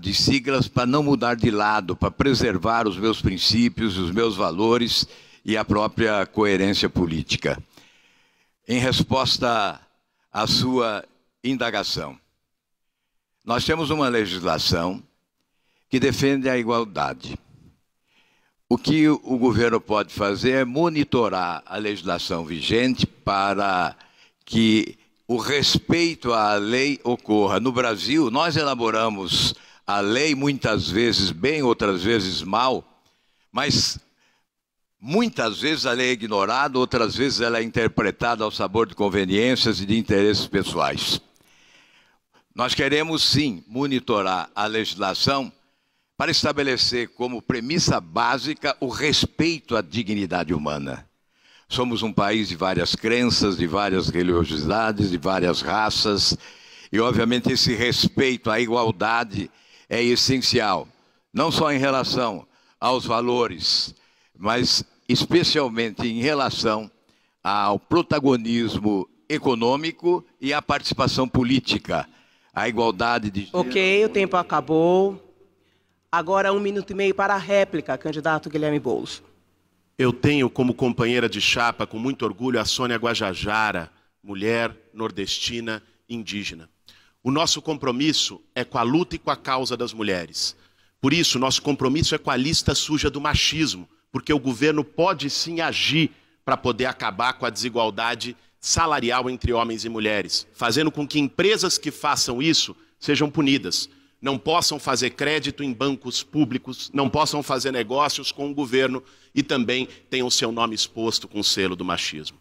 de siglas para não mudar de lado, para preservar os meus princípios, os meus valores e a própria coerência política. Em resposta à sua indagação, nós temos uma legislação que defende a igualdade. O que o governo pode fazer é monitorar a legislação vigente para que o respeito à lei ocorra. No Brasil, nós elaboramos a lei, muitas vezes bem, outras vezes mal, mas muitas vezes a lei é ignorada, outras vezes ela é interpretada ao sabor de conveniências e de interesses pessoais. Nós queremos sim monitorar a legislação para estabelecer como premissa básica o respeito à dignidade humana. Somos um país de várias crenças, de várias religiosidades, de várias raças, e obviamente esse respeito à igualdade é essencial, não só em relação aos valores, mas especialmente em relação ao protagonismo econômico e à participação política, à igualdade de. Ok, o tempo acabou. Agora um minuto e meio para a réplica, candidato Guilherme Boulos. Eu tenho como companheira de chapa, com muito orgulho, a Sônia Guajajara, mulher nordestina indígena. O nosso compromisso é com a luta e com a causa das mulheres. Por isso, nosso compromisso é com a lista suja do machismo, porque o governo pode sim agir para poder acabar com a desigualdade salarial entre homens e mulheres, fazendo com que empresas que façam isso sejam punidas, não possam fazer crédito em bancos públicos, não possam fazer negócios com o governo e também tenham seu nome exposto com o selo do machismo.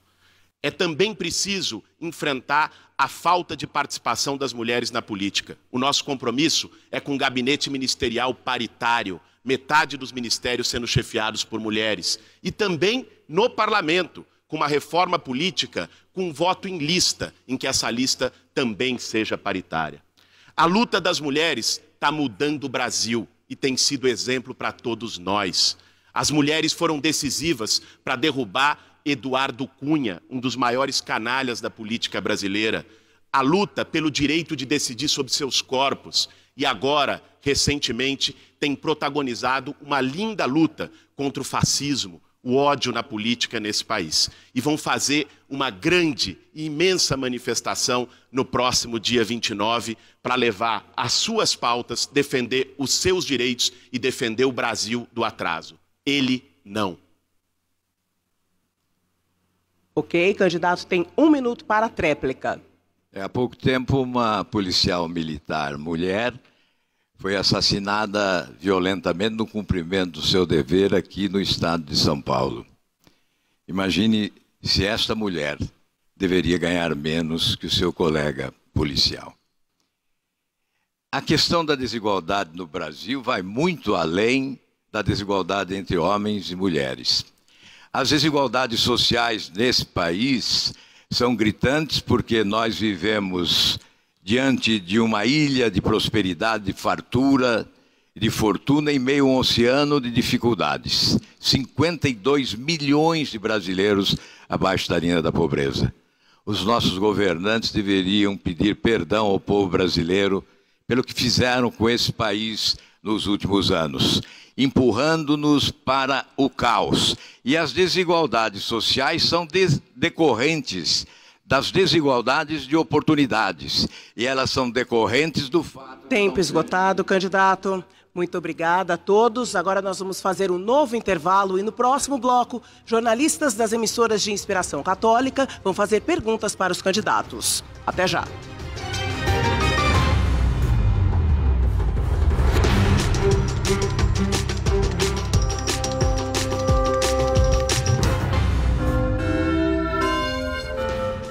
É também preciso enfrentar a falta de participação das mulheres na política. O nosso compromisso é com um gabinete ministerial paritário, metade dos ministérios sendo chefiados por mulheres. E também no parlamento, com uma reforma política, com um voto em lista, em que essa lista também seja paritária. A luta das mulheres está mudando o Brasil e tem sido exemplo para todos nós. As mulheres foram decisivas para derrubar Eduardo Cunha, um dos maiores canalhas da política brasileira, a luta pelo direito de decidir sobre seus corpos e agora, recentemente, tem protagonizado uma linda luta contra o fascismo, o ódio na política nesse país. E vão fazer uma grande e imensa manifestação no próximo dia 29 para levar as suas pautas, defender os seus direitos e defender o Brasil do atraso. Ele não. Ok? Candidato tem um minuto para a tréplica. É, há pouco tempo, uma policial militar mulher foi assassinada violentamente no cumprimento do seu dever aqui no estado de São Paulo. Imagine se esta mulher deveria ganhar menos que o seu colega policial. A questão da desigualdade no Brasil vai muito além da desigualdade entre homens e mulheres. As desigualdades sociais nesse país são gritantes porque nós vivemos diante de uma ilha de prosperidade, de fartura, de fortuna em meio a um oceano de dificuldades. 52 milhões de brasileiros abaixo da linha da pobreza. Os nossos governantes deveriam pedir perdão ao povo brasileiro pelo que fizeram com esse país nos últimos anos, empurrando-nos para o caos. E as desigualdades sociais são des decorrentes das desigualdades de oportunidades. E elas são decorrentes do fato. Tempo esgotado, candidato. Muito obrigada a todos. Agora nós vamos fazer um novo intervalo e no próximo bloco, jornalistas das emissoras de inspiração católica vão fazer perguntas para os candidatos. Até já.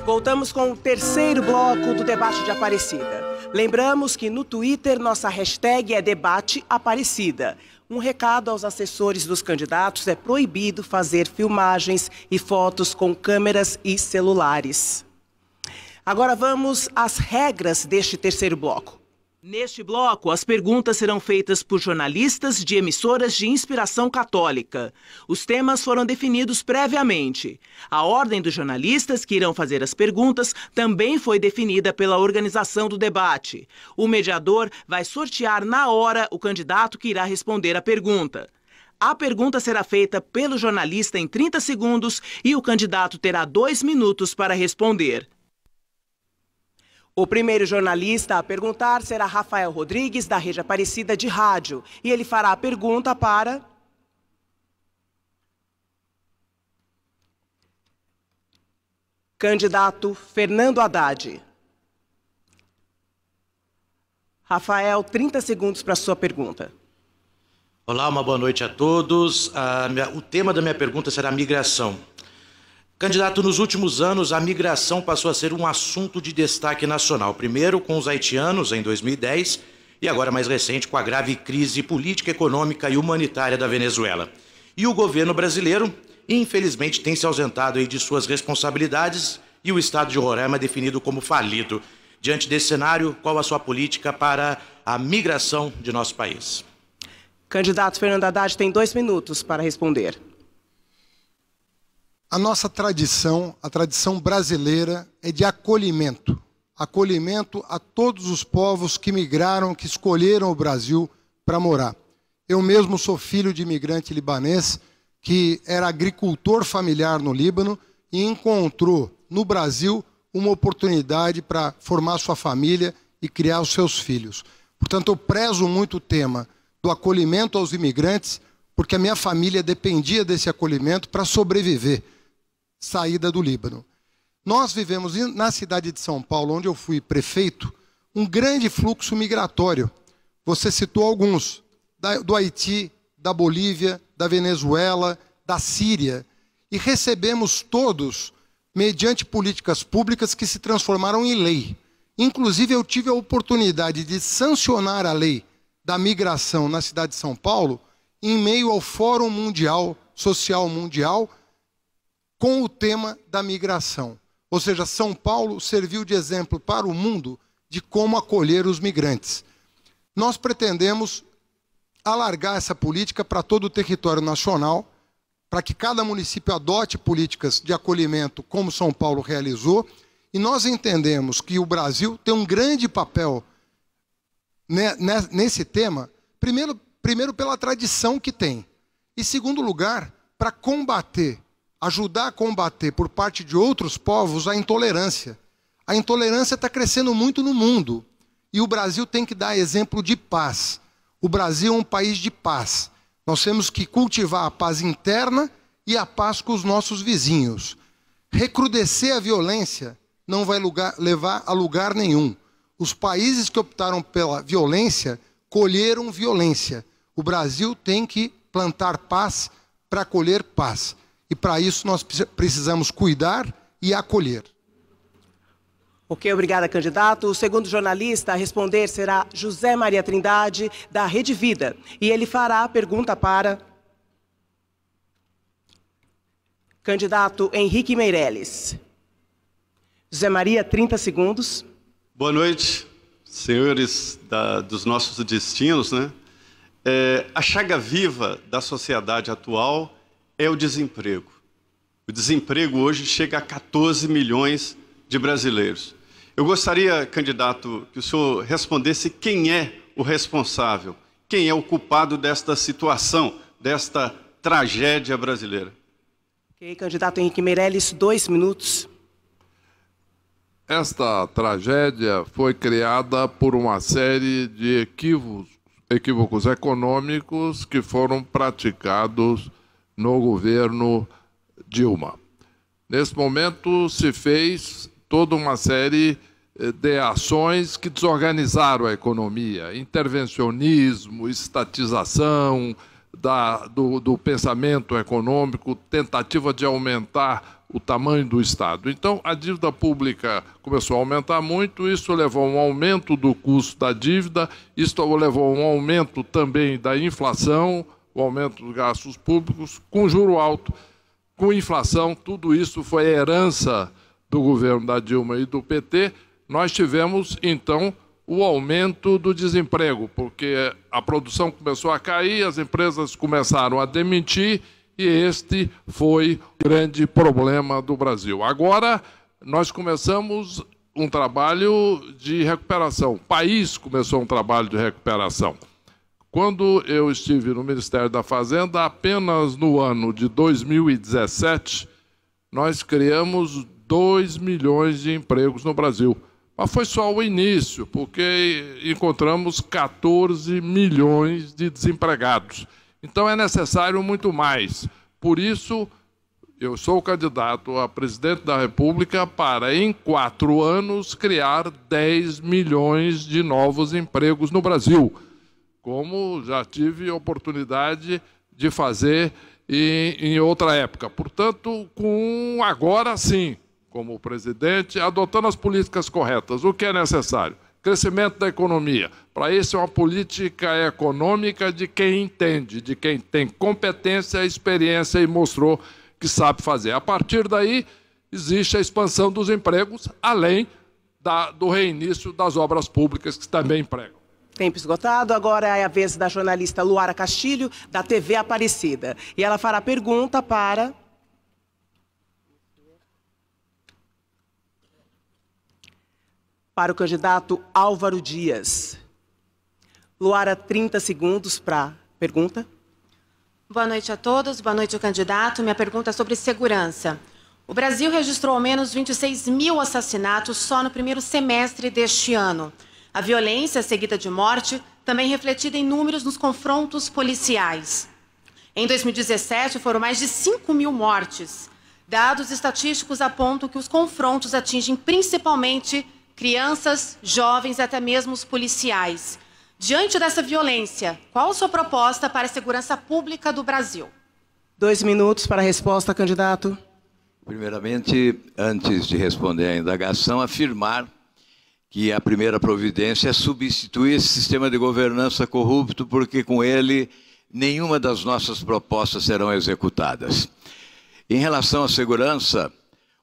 Voltamos com o terceiro bloco do debate de Aparecida. Lembramos que no Twitter nossa hashtag é debate Aparecida. Um recado aos assessores dos candidatos é proibido fazer filmagens e fotos com câmeras e celulares. Agora vamos às regras deste terceiro bloco. Neste bloco, as perguntas serão feitas por jornalistas de emissoras de inspiração católica. Os temas foram definidos previamente. A ordem dos jornalistas que irão fazer as perguntas também foi definida pela organização do debate. O mediador vai sortear na hora o candidato que irá responder a pergunta. A pergunta será feita pelo jornalista em 30 segundos e o candidato terá dois minutos para responder. O primeiro jornalista a perguntar será Rafael Rodrigues, da Rede Aparecida de Rádio. E ele fará a pergunta para. Candidato Fernando Haddad. Rafael, 30 segundos para a sua pergunta. Olá, uma boa noite a todos. minha, o tema da minha pergunta será migração. Candidato, nos últimos anos, a migração passou a ser um assunto de destaque nacional. Primeiro com os haitianos, em 2010, e agora mais recente com a grave crise política, econômica e humanitária da Venezuela. E o governo brasileiro, infelizmente, tem se ausentado de suas responsabilidades e o estado de Roraima é definido como falido. Diante desse cenário, qual a sua política para a migração de nosso país? Candidato Fernando Haddad tem dois minutos para responder. A nossa tradição, a tradição brasileira, é de acolhimento. Acolhimento a todos os povos que migraram, que escolheram o Brasil para morar. Eu mesmo sou filho de imigrante libanês, que era agricultor familiar no Líbano e encontrou no Brasil uma oportunidade para formar sua família e criar os seus filhos. Portanto, eu prezo muito o tema do acolhimento aos imigrantes, porque a minha família dependia desse acolhimento para sobreviver saída do Líbano. Nós vivemos na cidade de São Paulo, onde eu fui prefeito, um grande fluxo migratório. Você citou alguns: da, do Haiti, da Bolívia, da Venezuela, da Síria. E recebemos todos mediante políticas públicas que se transformaram em lei. Inclusive, eu tive a oportunidade de sancionar a lei da migração na cidade de São Paulo em meio ao Fórum Mundial Social Mundial, com o tema da migração. Ou seja, São Paulo serviu de exemplo para o mundo de como acolher os migrantes. Nós pretendemos alargar essa política para todo o território nacional, para que cada município adote políticas de acolhimento, como São Paulo realizou. E nós entendemos que o Brasil tem um grande papel né, né, nesse tema, primeiro, primeiro pela tradição que tem, e segundo lugar, para combater ajudar a combater por parte de outros povos a intolerância. A intolerância está crescendo muito no mundo e o Brasil tem que dar exemplo de paz. O Brasil é um país de paz. Nós temos que cultivar a paz interna e a paz com os nossos vizinhos. Recrudescer a violência não vai lugar, levar a lugar nenhum. Os países que optaram pela violência colheram violência. O Brasil tem que plantar paz para colher paz. E para isso nós precisamos cuidar e acolher. Ok, obrigada, candidato. O segundo jornalista a responder será José Maria Trindade, da Rede Vida. E ele fará a pergunta para. Candidato Henrique Meirelles. José Maria, 30 segundos. Boa noite, senhores da, dos nossos destinos, né? É, a chaga viva da sociedade atual é o desemprego. O desemprego hoje chega a 14 milhões de brasileiros. Eu gostaria, candidato, que o senhor respondesse quem é o responsável, quem é o culpado desta situação, desta tragédia brasileira. Ok, candidato Henrique Meirelles, dois minutos. Esta tragédia foi criada por uma série de equívocos, equívocos econômicos que foram praticados no governo Dilma. Nesse momento se fez toda uma série eh, de ações que desorganizaram a economia, intervencionismo, estatização da, do, do pensamento econômico, tentativa de aumentar o tamanho do Estado. Então, a dívida pública começou a aumentar muito, isso levou a um aumento do custo da dívida, isso levou a um aumento também da inflação, o aumento dos gastos públicos, com juro alto, com inflação, tudo isso foi herança do governo da Dilma e do PT. Nós tivemos, então, o aumento do desemprego, porque a produção começou a cair, as empresas começaram a demitir e este foi o grande problema do Brasil. Agora, nós começamos um trabalho de recuperação. O país começou um trabalho de recuperação. Quando eu estive no Ministério da Fazenda, apenas no ano de 2017, nós criamos 2 milhões de empregos no Brasil. Mas foi só o início, porque encontramos 14 milhões de desempregados. Então é necessário muito mais. Por isso, eu sou candidato a presidente da República para, em quatro anos, criar 10 milhões de novos empregos no Brasil como já tive oportunidade de fazer em, em outra época. Portanto, com agora sim, como presidente, adotando as políticas corretas, o que é necessário? Crescimento da economia. Para isso, é uma política econômica de quem entende, de quem tem competência, experiência e mostrou que sabe fazer. A partir daí, existe a expansão dos empregos, além da, do reinício das obras públicas que também empregam. Tempo esgotado. Agora é a vez da jornalista Luara Castilho, da TV Aparecida. E ela fará pergunta para. Para o candidato Álvaro Dias. Luara, 30 segundos para pergunta. Boa noite a todos, boa noite ao candidato. Minha pergunta é sobre segurança. O Brasil registrou ao menos 26 mil assassinatos só no primeiro semestre deste ano. A violência seguida de morte também refletida em números nos confrontos policiais. Em 2017, foram mais de 5 mil mortes. Dados estatísticos apontam que os confrontos atingem principalmente crianças, jovens e até mesmo os policiais. Diante dessa violência, qual a sua proposta para a segurança pública do Brasil? Dois minutos para a resposta, candidato. Primeiramente, antes de responder à indagação, afirmar que a primeira providência é substituir esse sistema de governança corrupto, porque com ele nenhuma das nossas propostas serão executadas. Em relação à segurança,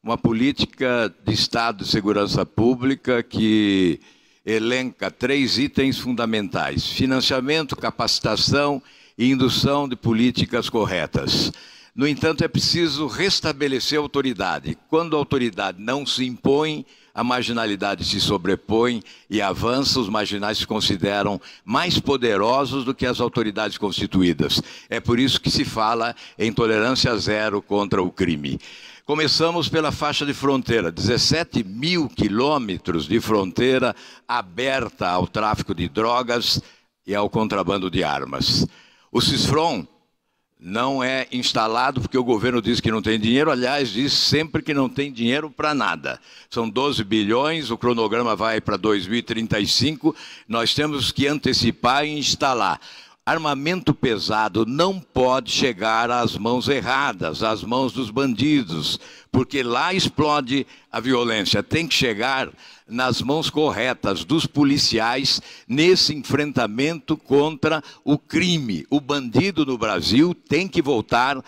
uma política de Estado de segurança pública que elenca três itens fundamentais: financiamento, capacitação e indução de políticas corretas. No entanto, é preciso restabelecer a autoridade. Quando a autoridade não se impõe, a marginalidade se sobrepõe e avança, os marginais se consideram mais poderosos do que as autoridades constituídas. É por isso que se fala em tolerância zero contra o crime. Começamos pela faixa de fronteira, 17 mil quilômetros de fronteira aberta ao tráfico de drogas e ao contrabando de armas. O CISFRON, não é instalado porque o governo diz que não tem dinheiro, aliás, diz sempre que não tem dinheiro para nada. São 12 bilhões, o cronograma vai para 2035, nós temos que antecipar e instalar. Armamento pesado não pode chegar às mãos erradas, às mãos dos bandidos, porque lá explode a violência. Tem que chegar nas mãos corretas dos policiais nesse enfrentamento contra o crime. O bandido no Brasil tem que voltar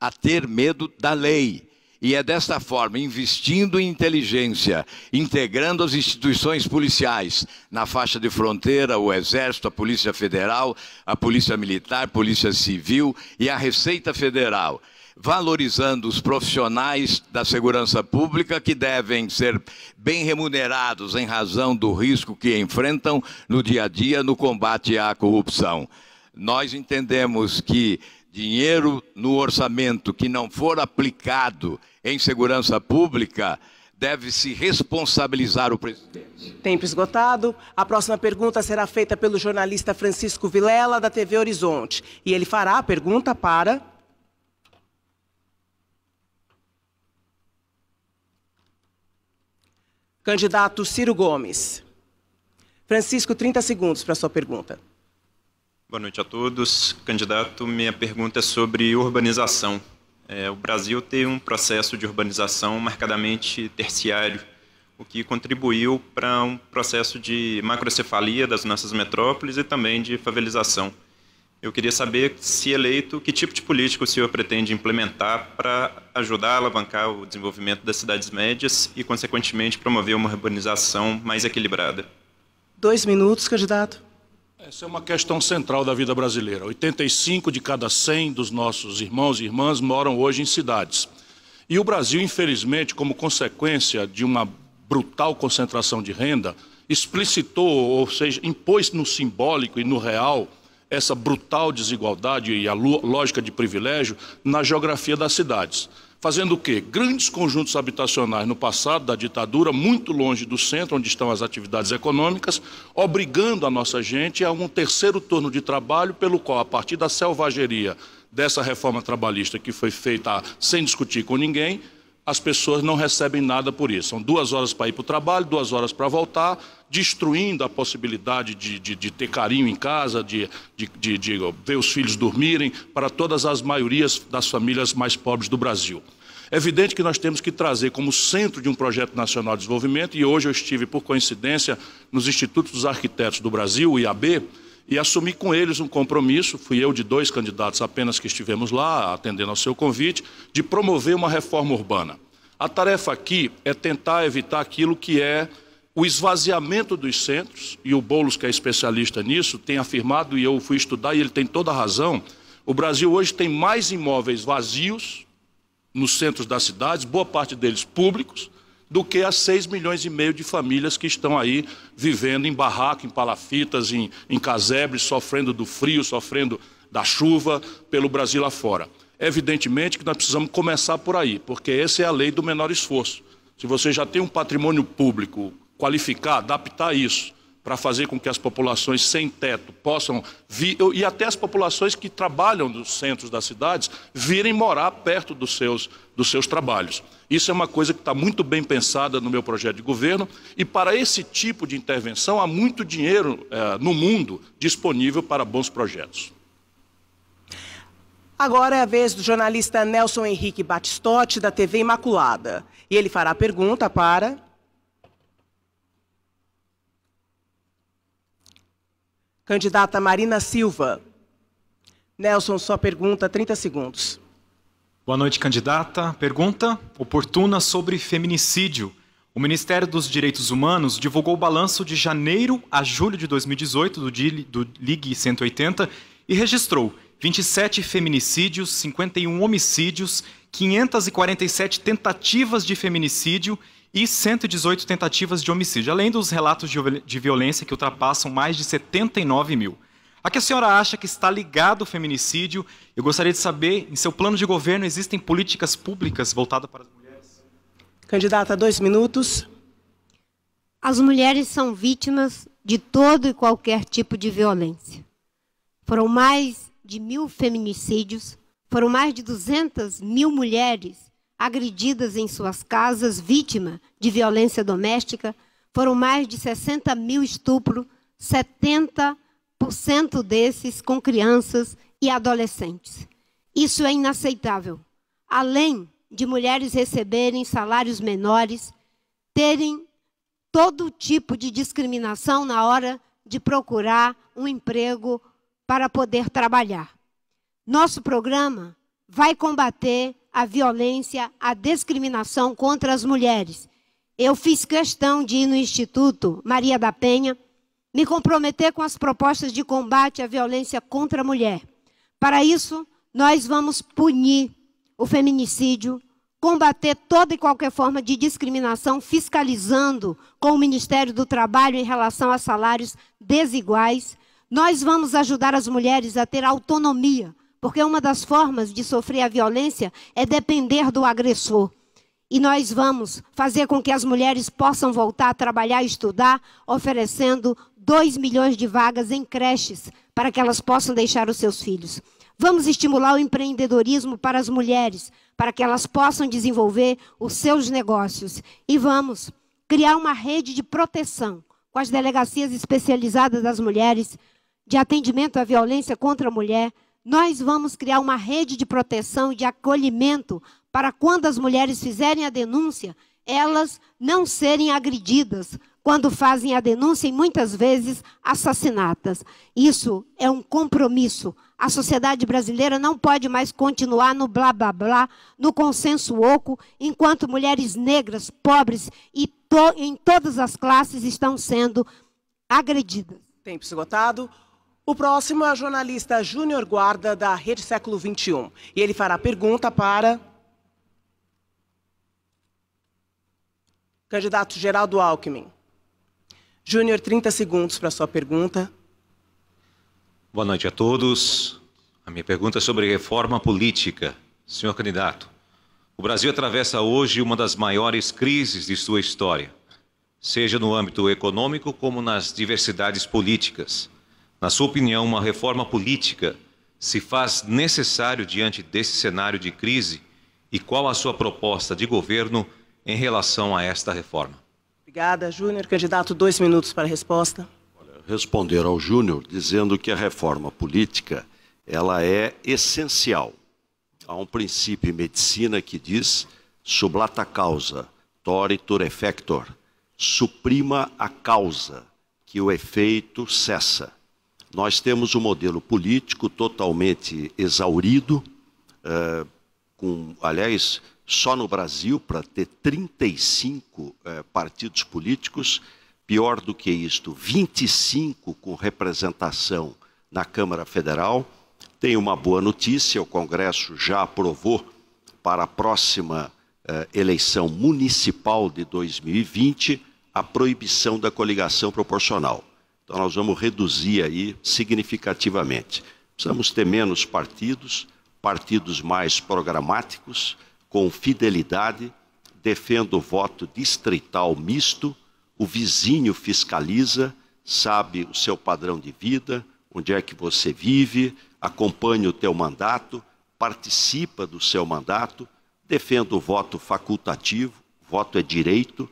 a ter medo da lei. E é desta forma, investindo em inteligência, integrando as instituições policiais na faixa de fronteira, o Exército, a Polícia Federal, a Polícia Militar, Polícia Civil e a Receita Federal valorizando os profissionais da segurança pública que devem ser bem remunerados em razão do risco que enfrentam no dia a dia no combate à corrupção. Nós entendemos que dinheiro no orçamento que não for aplicado em segurança pública deve se responsabilizar o presidente. Tempo esgotado. A próxima pergunta será feita pelo jornalista Francisco Vilela, da TV Horizonte. E ele fará a pergunta para. Candidato Ciro Gomes. Francisco, 30 segundos para sua pergunta. Boa noite a todos. Candidato, minha pergunta é sobre urbanização. É, o Brasil tem um processo de urbanização marcadamente terciário, o que contribuiu para um processo de macrocefalia das nossas metrópoles e também de favelização. Eu queria saber, se eleito, que tipo de política o senhor pretende implementar para ajudar a alavancar o desenvolvimento das cidades médias e, consequentemente, promover uma urbanização mais equilibrada. Dois minutos, candidato. Essa é uma questão central da vida brasileira. 85 de cada 100 dos nossos irmãos e irmãs moram hoje em cidades. E o Brasil, infelizmente, como consequência de uma brutal concentração de renda, explicitou, ou seja, impôs no simbólico e no real essa brutal desigualdade e a lógica de privilégio na geografia das cidades. Fazendo o quê? Grandes conjuntos habitacionais no passado da ditadura, muito longe do centro, onde estão as atividades econômicas, obrigando a nossa gente a um terceiro turno de trabalho, pelo qual, a partir da selvageria dessa reforma trabalhista que foi feita sem discutir com ninguém, as pessoas não recebem nada por isso. São duas horas para ir para o trabalho, duas horas para voltar, destruindo a possibilidade de, de, de ter carinho em casa, de, de, de ver os filhos dormirem, para todas as maiorias das famílias mais pobres do Brasil. É evidente que nós temos que trazer como centro de um projeto nacional de desenvolvimento, e hoje eu estive, por coincidência, nos Institutos dos Arquitetos do Brasil, o IAB, e assumi com eles um compromisso, fui eu de dois candidatos apenas que estivemos lá, atendendo ao seu convite, de promover uma reforma urbana. A tarefa aqui é tentar evitar aquilo que é o esvaziamento dos centros, e o Boulos, que é especialista nisso, tem afirmado, e eu fui estudar, e ele tem toda a razão, o Brasil hoje tem mais imóveis vazios nos centros das cidades, boa parte deles públicos, do que as 6 milhões e meio de famílias que estão aí vivendo em barraco, em palafitas, em, em casebres, sofrendo do frio, sofrendo da chuva pelo Brasil afora. Evidentemente que nós precisamos começar por aí, porque essa é a lei do menor esforço. Se você já tem um patrimônio público, qualificar, adaptar isso para fazer com que as populações sem teto possam vir, e até as populações que trabalham nos centros das cidades, virem morar perto dos seus, dos seus trabalhos. Isso é uma coisa que está muito bem pensada no meu projeto de governo, e para esse tipo de intervenção há muito dinheiro eh, no mundo disponível para bons projetos. Agora é a vez do jornalista Nelson Henrique Batistotti, da TV Imaculada. E ele fará a pergunta para Candidata Marina Silva. Nelson, sua pergunta, 30 segundos. Boa noite, candidata. Pergunta oportuna sobre feminicídio. O Ministério dos Direitos Humanos divulgou o balanço de janeiro a julho de 2018 do, do Ligue 180 e registrou 27 feminicídios, 51 homicídios, 547 tentativas de feminicídio e 118 tentativas de homicídio, além dos relatos de violência que ultrapassam mais de 79 mil. A que a senhora acha que está ligado ao feminicídio? Eu gostaria de saber, em seu plano de governo, existem políticas públicas voltadas para as mulheres? Candidata, dois minutos. As mulheres são vítimas de todo e qualquer tipo de violência. Foram mais de mil feminicídios, foram mais de 200 mil mulheres agredidas em suas casas, vítima de violência doméstica. Foram mais de 60 mil estupros, 70% desses com crianças e adolescentes. Isso é inaceitável. Além de mulheres receberem salários menores, terem todo tipo de discriminação na hora de procurar um emprego para poder trabalhar. Nosso programa vai combater a violência, a discriminação contra as mulheres. Eu fiz questão de ir no Instituto Maria da Penha me comprometer com as propostas de combate à violência contra a mulher. Para isso, nós vamos punir o feminicídio, combater toda e qualquer forma de discriminação, fiscalizando com o Ministério do Trabalho em relação a salários desiguais. Nós vamos ajudar as mulheres a ter autonomia porque uma das formas de sofrer a violência é depender do agressor. E nós vamos fazer com que as mulheres possam voltar a trabalhar e estudar, oferecendo 2 milhões de vagas em creches para que elas possam deixar os seus filhos. Vamos estimular o empreendedorismo para as mulheres, para que elas possam desenvolver os seus negócios. E vamos criar uma rede de proteção com as delegacias especializadas das mulheres, de atendimento à violência contra a mulher, nós vamos criar uma rede de proteção e de acolhimento para quando as mulheres fizerem a denúncia, elas não serem agredidas quando fazem a denúncia e muitas vezes assassinatas. Isso é um compromisso. A sociedade brasileira não pode mais continuar no blá blá blá, no consenso oco, enquanto mulheres negras, pobres e to em todas as classes estão sendo agredidas. Tempo esgotado. O próximo é o jornalista Júnior Guarda, da Rede Século XXI. E ele fará pergunta para. Candidato Geraldo Alckmin. Júnior, 30 segundos para a sua pergunta. Boa noite a todos. A minha pergunta é sobre reforma política. Senhor candidato, o Brasil atravessa hoje uma das maiores crises de sua história, seja no âmbito econômico como nas diversidades políticas. Na sua opinião, uma reforma política se faz necessário diante desse cenário de crise e qual a sua proposta de governo em relação a esta reforma? Obrigada, Júnior. Candidato, dois minutos para a resposta. Responder ao Júnior dizendo que a reforma política ela é essencial. Há um princípio em medicina que diz sublata causa, toritur effector, suprima a causa, que o efeito cessa. Nós temos um modelo político totalmente exaurido, é, com, aliás, só no Brasil, para ter 35 é, partidos políticos, pior do que isto, 25 com representação na Câmara Federal. Tem uma boa notícia: o Congresso já aprovou para a próxima é, eleição municipal de 2020 a proibição da coligação proporcional. Então nós vamos reduzir aí significativamente. Precisamos ter menos partidos, partidos mais programáticos, com fidelidade, defendo o voto distrital misto, o vizinho fiscaliza, sabe o seu padrão de vida, onde é que você vive, acompanha o teu mandato, participa do seu mandato, defendo o voto facultativo, voto é direito,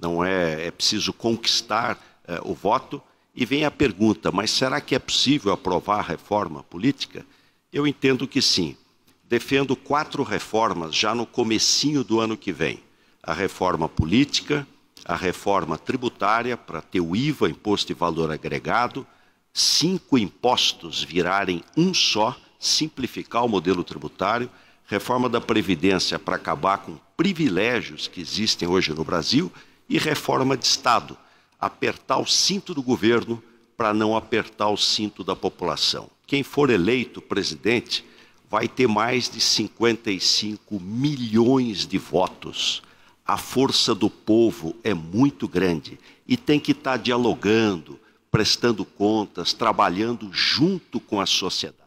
não é, é preciso conquistar é, o voto, e vem a pergunta: mas será que é possível aprovar a reforma política? Eu entendo que sim. Defendo quatro reformas já no comecinho do ano que vem: a reforma política, a reforma tributária para ter o IVA, imposto de valor agregado, cinco impostos virarem um só, simplificar o modelo tributário, reforma da previdência para acabar com privilégios que existem hoje no Brasil e reforma de Estado apertar o cinto do governo para não apertar o cinto da população. Quem for eleito presidente vai ter mais de 55 milhões de votos. A força do povo é muito grande e tem que estar tá dialogando, prestando contas, trabalhando junto com a sociedade.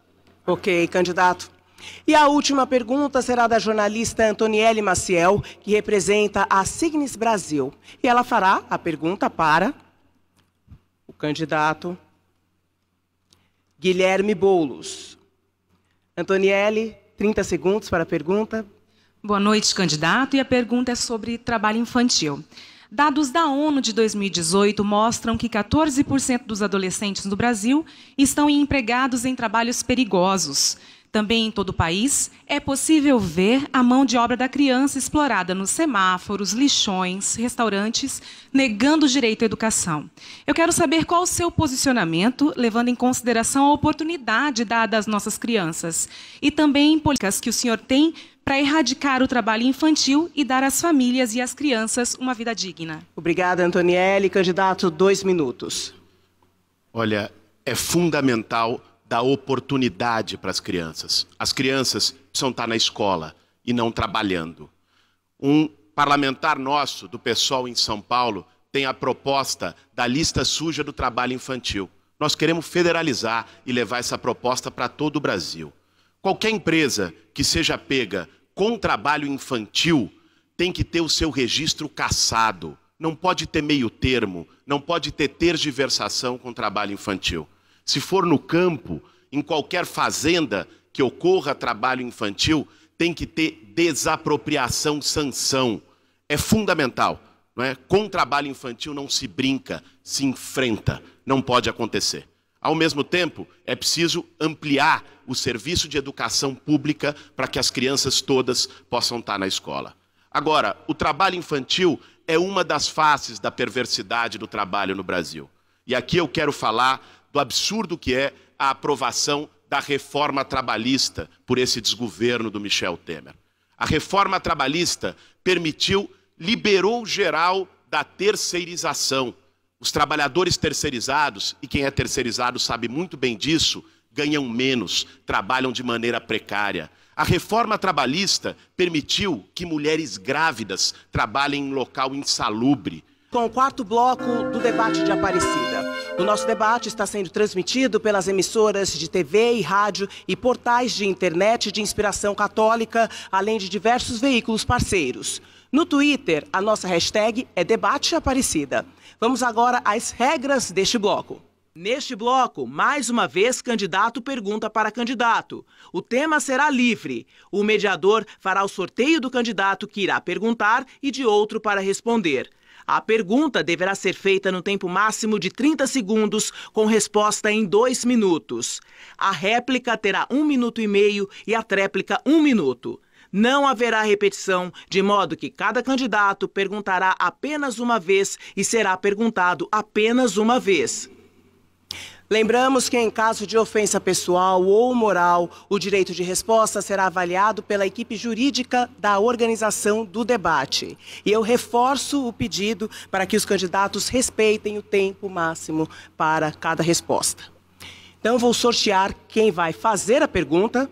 Ok, candidato. E a última pergunta será da jornalista Antoniele Maciel, que representa a Signis Brasil. E ela fará a pergunta para o candidato Guilherme Boulos. Antoniele, 30 segundos para a pergunta. Boa noite, candidato. E a pergunta é sobre trabalho infantil. Dados da ONU de 2018 mostram que 14% dos adolescentes no Brasil estão empregados em trabalhos perigosos. Também em todo o país é possível ver a mão de obra da criança explorada nos semáforos, lixões, restaurantes, negando o direito à educação. Eu quero saber qual o seu posicionamento, levando em consideração a oportunidade dada às nossas crianças e também em políticas que o senhor tem para erradicar o trabalho infantil e dar às famílias e às crianças uma vida digna. Obrigada, Antonielli. Candidato, dois minutos. Olha, é fundamental da oportunidade para as crianças. As crianças precisam estar tá na escola e não trabalhando. Um parlamentar nosso, do pessoal em São Paulo, tem a proposta da lista suja do trabalho infantil. Nós queremos federalizar e levar essa proposta para todo o Brasil. Qualquer empresa que seja pega com trabalho infantil tem que ter o seu registro cassado. Não pode ter meio termo, não pode ter tergiversação com trabalho infantil. Se for no campo, em qualquer fazenda que ocorra trabalho infantil, tem que ter desapropriação, sanção. É fundamental. Não é? Com trabalho infantil não se brinca, se enfrenta. Não pode acontecer. Ao mesmo tempo, é preciso ampliar o serviço de educação pública para que as crianças todas possam estar na escola. Agora, o trabalho infantil é uma das faces da perversidade do trabalho no Brasil. E aqui eu quero falar do absurdo que é a aprovação da reforma trabalhista por esse desgoverno do Michel Temer. A reforma trabalhista permitiu, liberou geral da terceirização. Os trabalhadores terceirizados, e quem é terceirizado sabe muito bem disso, ganham menos, trabalham de maneira precária. A reforma trabalhista permitiu que mulheres grávidas trabalhem em local insalubre com o quarto bloco do debate de Aparecida. O nosso debate está sendo transmitido pelas emissoras de TV e rádio e portais de internet de inspiração católica, além de diversos veículos parceiros. No Twitter, a nossa hashtag é Debate Aparecida. Vamos agora às regras deste bloco. Neste bloco, mais uma vez, candidato pergunta para candidato. O tema será livre. O mediador fará o sorteio do candidato que irá perguntar e de outro para responder. A pergunta deverá ser feita no tempo máximo de 30 segundos, com resposta em dois minutos. A réplica terá um minuto e meio e a tréplica um minuto. Não haverá repetição, de modo que cada candidato perguntará apenas uma vez e será perguntado apenas uma vez. Lembramos que, em caso de ofensa pessoal ou moral, o direito de resposta será avaliado pela equipe jurídica da organização do debate. E eu reforço o pedido para que os candidatos respeitem o tempo máximo para cada resposta. Então, vou sortear quem vai fazer a pergunta.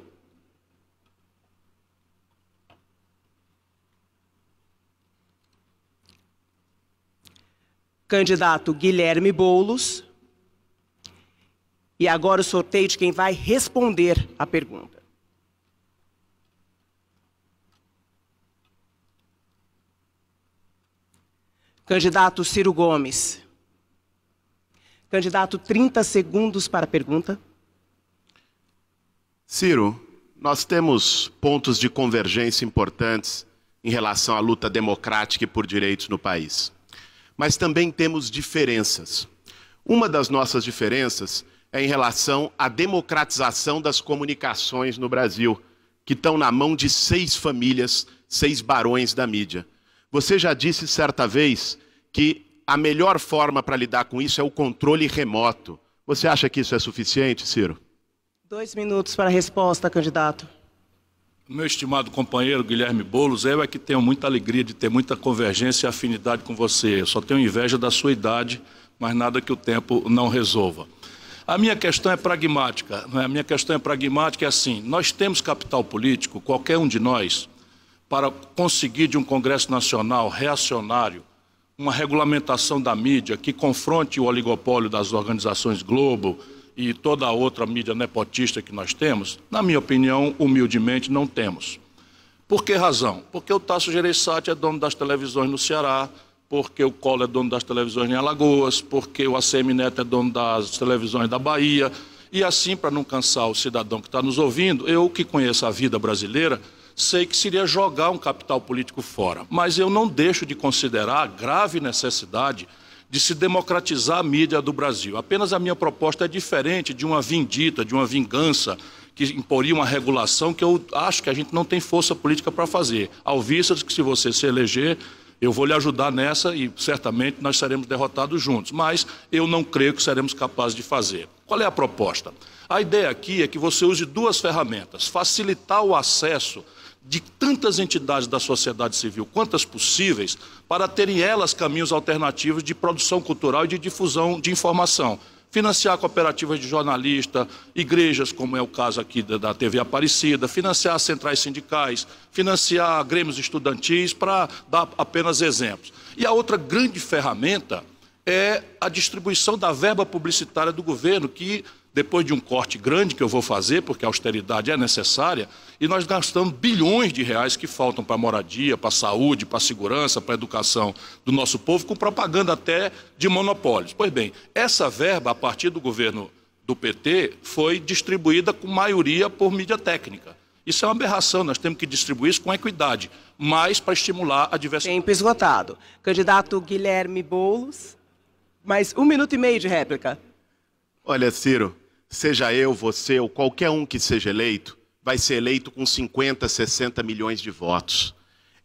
Candidato Guilherme Boulos. E agora o sorteio de quem vai responder a pergunta. Candidato Ciro Gomes. Candidato, 30 segundos para a pergunta. Ciro, nós temos pontos de convergência importantes em relação à luta democrática e por direitos no país. Mas também temos diferenças. Uma das nossas diferenças é em relação à democratização das comunicações no Brasil, que estão na mão de seis famílias, seis barões da mídia. Você já disse certa vez que a melhor forma para lidar com isso é o controle remoto. Você acha que isso é suficiente, Ciro? Dois minutos para a resposta, candidato. Meu estimado companheiro Guilherme Boulos, eu é que tenho muita alegria de ter muita convergência e afinidade com você. Eu só tenho inveja da sua idade, mas nada que o tempo não resolva. A minha questão é pragmática. Né? A minha questão é pragmática, é assim, nós temos capital político, qualquer um de nós, para conseguir de um Congresso Nacional reacionário uma regulamentação da mídia que confronte o oligopólio das organizações Globo e toda a outra mídia nepotista que nós temos? Na minha opinião, humildemente, não temos. Por que razão? Porque o Tasso Gereissati é dono das televisões no Ceará, porque o Collor é dono das televisões em Alagoas, porque o ACM Neto é dono das televisões da Bahia. E assim, para não cansar o cidadão que está nos ouvindo, eu que conheço a vida brasileira, sei que seria jogar um capital político fora. Mas eu não deixo de considerar a grave necessidade de se democratizar a mídia do Brasil. Apenas a minha proposta é diferente de uma vindita, de uma vingança que imporia uma regulação que eu acho que a gente não tem força política para fazer, ao vista de que se você se eleger, eu vou lhe ajudar nessa e certamente nós seremos derrotados juntos, mas eu não creio que seremos capazes de fazer. Qual é a proposta? A ideia aqui é que você use duas ferramentas: facilitar o acesso de tantas entidades da sociedade civil quantas possíveis, para terem elas caminhos alternativos de produção cultural e de difusão de informação financiar cooperativas de jornalista, igrejas, como é o caso aqui da, TV Aparecida, financiar centrais sindicais, financiar grêmios estudantis, para dar apenas exemplos. E a outra grande ferramenta é a distribuição da verba publicitária do governo, que depois de um corte grande que eu vou fazer, porque a austeridade é necessária, e nós gastamos bilhões de reais que faltam para moradia, para saúde, para segurança, para educação do nosso povo, com propaganda até de monopólios. Pois bem, essa verba, a partir do governo do PT, foi distribuída com maioria por mídia técnica. Isso é uma aberração, nós temos que distribuir isso com equidade, mas para estimular a diversidade. Tempo esgotado. Candidato Guilherme Boulos, mais um minuto e meio de réplica. Olha, Ciro, seja eu, você ou qualquer um que seja eleito, vai ser eleito com 50, 60 milhões de votos.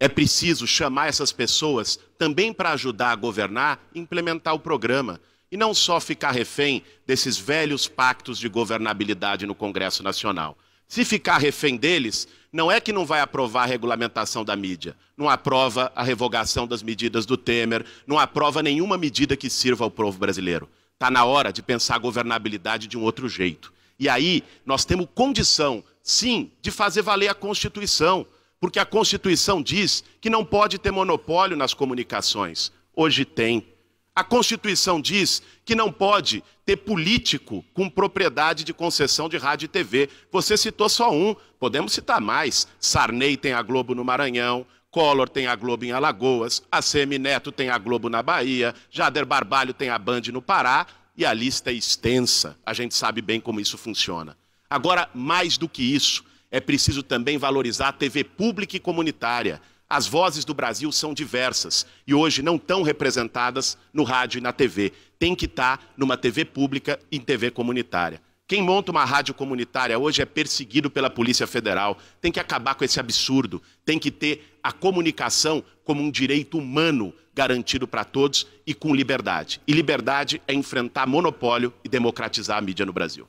É preciso chamar essas pessoas também para ajudar a governar e implementar o programa. E não só ficar refém desses velhos pactos de governabilidade no Congresso Nacional. Se ficar refém deles, não é que não vai aprovar a regulamentação da mídia, não aprova a revogação das medidas do Temer, não aprova nenhuma medida que sirva ao povo brasileiro. Está na hora de pensar a governabilidade de um outro jeito. E aí nós temos condição, sim, de fazer valer a Constituição, porque a Constituição diz que não pode ter monopólio nas comunicações. Hoje tem. A Constituição diz que não pode ter político com propriedade de concessão de rádio e TV. Você citou só um, podemos citar mais. Sarney tem a Globo no Maranhão, Collor tem a Globo em Alagoas, a Semi Neto tem a Globo na Bahia, Jader Barbalho tem a Band no Pará, e a lista é extensa. A gente sabe bem como isso funciona. Agora, mais do que isso, é preciso também valorizar a TV pública e comunitária. As vozes do Brasil são diversas e hoje não estão representadas no rádio e na TV. Tem que estar tá numa TV pública e em TV comunitária. Quem monta uma rádio comunitária hoje é perseguido pela Polícia Federal. Tem que acabar com esse absurdo. Tem que ter a comunicação como um direito humano garantido para todos e com liberdade. E liberdade é enfrentar monopólio e democratizar a mídia no Brasil.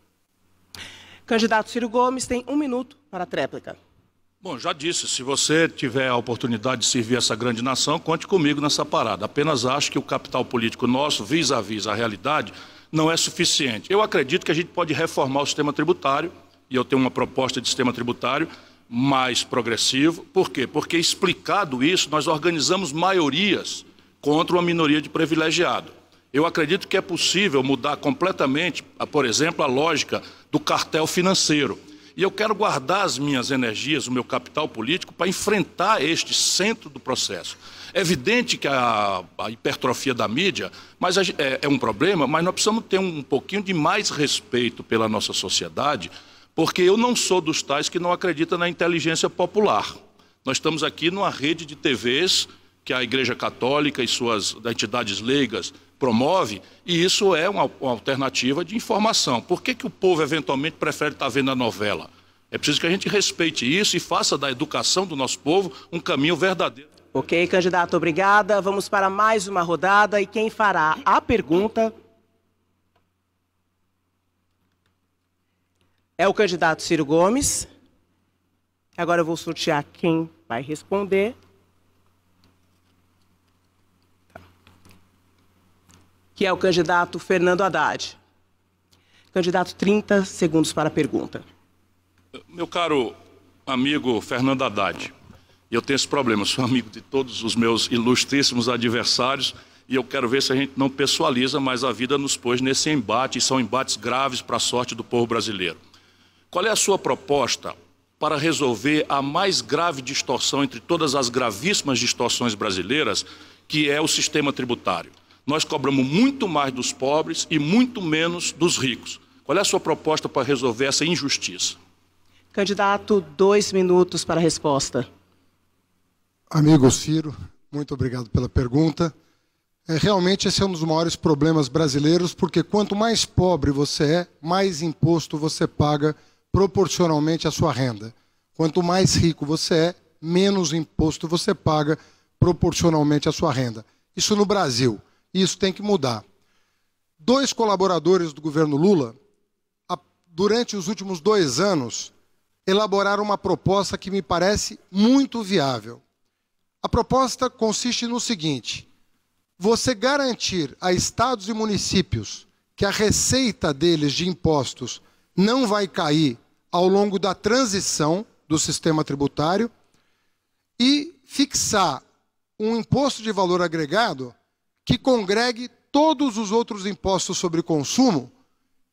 Candidato Ciro Gomes tem um minuto para a tréplica. Bom, já disse, se você tiver a oportunidade de servir essa grande nação, conte comigo nessa parada. Apenas acho que o capital político nosso, vis-à-vis -vis a realidade, não é suficiente. Eu acredito que a gente pode reformar o sistema tributário, e eu tenho uma proposta de sistema tributário mais progressivo. Por quê? Porque explicado isso, nós organizamos maiorias contra uma minoria de privilegiado. Eu acredito que é possível mudar completamente, por exemplo, a lógica do cartel financeiro. E eu quero guardar as minhas energias, o meu capital político, para enfrentar este centro do processo. É evidente que a, a hipertrofia da mídia mas a, é, é um problema, mas nós precisamos ter um pouquinho de mais respeito pela nossa sociedade, porque eu não sou dos tais que não acredita na inteligência popular. Nós estamos aqui numa rede de TVs que a Igreja Católica e suas entidades leigas promove, e isso é uma, uma, alternativa de informação. Por que, que o povo eventualmente prefere estar vendo a novela? É preciso que a gente respeite isso e faça da educação do nosso povo um caminho verdadeiro. Ok, candidato, obrigada. Vamos para mais uma rodada e quem fará a pergunta é o candidato Ciro Gomes. Agora eu vou sortear quem vai responder. Tá. Que é o candidato Fernando Haddad. Candidato, 30 segundos para a pergunta. Meu caro amigo Fernando Haddad, e eu tenho esse problema, sou amigo de todos os meus ilustríssimos adversários e eu quero ver se a gente não pessoaliza, mas a vida nos pôs nesse embate, e são embates graves para a sorte do povo brasileiro. Qual é a sua proposta para resolver a mais grave distorção entre todas as gravíssimas distorções brasileiras, que é o sistema tributário? Nós cobramos muito mais dos pobres e muito menos dos ricos. Qual é a sua proposta para resolver essa injustiça? Candidato, dois minutos para a resposta. Amigo Ciro, muito obrigado pela pergunta. É, realmente esse é um dos maiores problemas brasileiros, porque quanto mais pobre você é, mais imposto você paga proporcionalmente à sua renda. Quanto mais rico você é, menos imposto você paga proporcionalmente à sua renda. Isso no Brasil. Isso tem que mudar. Dois colaboradores do governo Lula, durante os últimos dois anos, elaboraram uma proposta que me parece muito viável a proposta consiste no seguinte: você garantir a estados e municípios que a receita deles de impostos não vai cair ao longo da transição do sistema tributário e fixar um imposto de valor agregado que congregue todos os outros impostos sobre consumo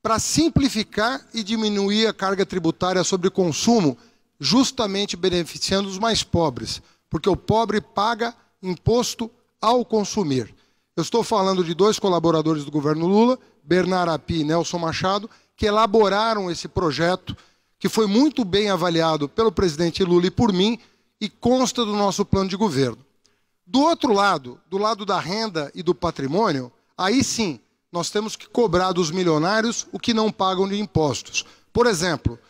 para simplificar e diminuir a carga tributária sobre consumo, justamente beneficiando os mais pobres porque o pobre paga imposto ao consumir. Eu estou falando de dois colaboradores do governo Lula, Bernard Api e Nelson Machado, que elaboraram esse projeto, que foi muito bem avaliado pelo presidente Lula e por mim, e consta do nosso plano de governo. Do outro lado, do lado da renda e do patrimônio, aí sim, nós temos que cobrar dos milionários o que não pagam de impostos. Por exemplo,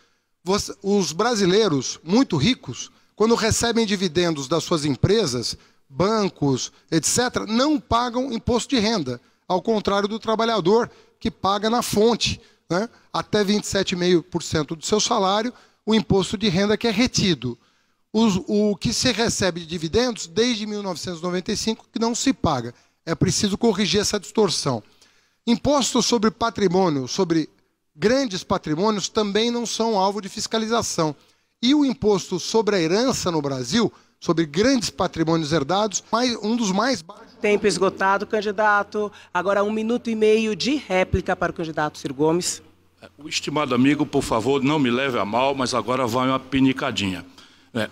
os brasileiros muito ricos quando recebem dividendos das suas empresas, bancos, etc., não pagam imposto de renda, ao contrário do trabalhador que paga na fonte, né? até 27,5% do seu salário, o imposto de renda que é retido. Os, o que se recebe de dividendos desde 1995 que não se paga. É preciso corrigir essa distorção. Impostos sobre patrimônio, sobre grandes patrimônios, também não são alvo de fiscalização. E o imposto sobre a herança no Brasil, sobre grandes patrimônios herdados, mais, um dos mais baixos. Tempo esgotado, candidato. Agora um minuto e meio de réplica para o candidato Ciro Gomes. É, o estimado amigo, por favor, não me leve a mal, mas agora vai uma pinicadinha. É.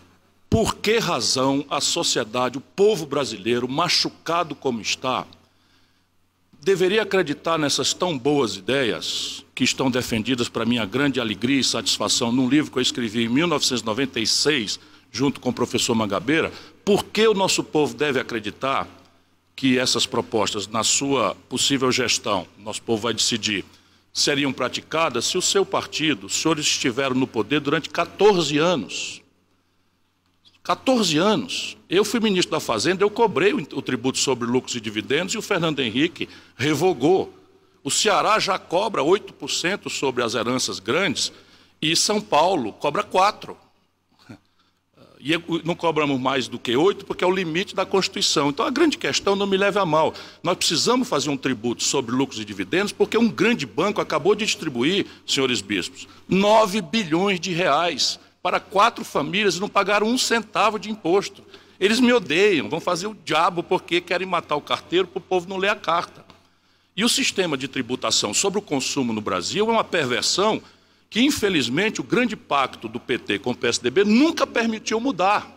Por que razão a sociedade, o povo brasileiro, machucado como está, deveria acreditar nessas tão boas ideias que estão defendidas para minha grande alegria e satisfação num livro que eu escrevi em 1996, junto com o professor Mangabeira, por que o nosso povo deve acreditar que essas propostas, na sua possível gestão, nosso povo vai decidir, seriam praticadas se o seu partido, os senhores estiveram no poder durante 14 anos? 14 anos. Eu fui ministro da Fazenda, eu cobrei o tributo sobre lucros e dividendos e o Fernando Henrique revogou. O Ceará já cobra 8% sobre as heranças grandes e São Paulo cobra 4%. E não cobramos mais do que 8%, porque é o limite da Constituição. Então a grande questão, não me leve a mal, nós precisamos fazer um tributo sobre lucros e dividendos, porque um grande banco acabou de distribuir, senhores bispos, 9 bilhões de reais para quatro famílias não pagaram um centavo de imposto. Eles me odeiam, vão fazer o diabo porque querem matar o carteiro para o povo não ler a carta. E o sistema de tributação sobre o consumo no Brasil é uma perversão que, infelizmente, o grande pacto do PT com o PSDB nunca permitiu mudar.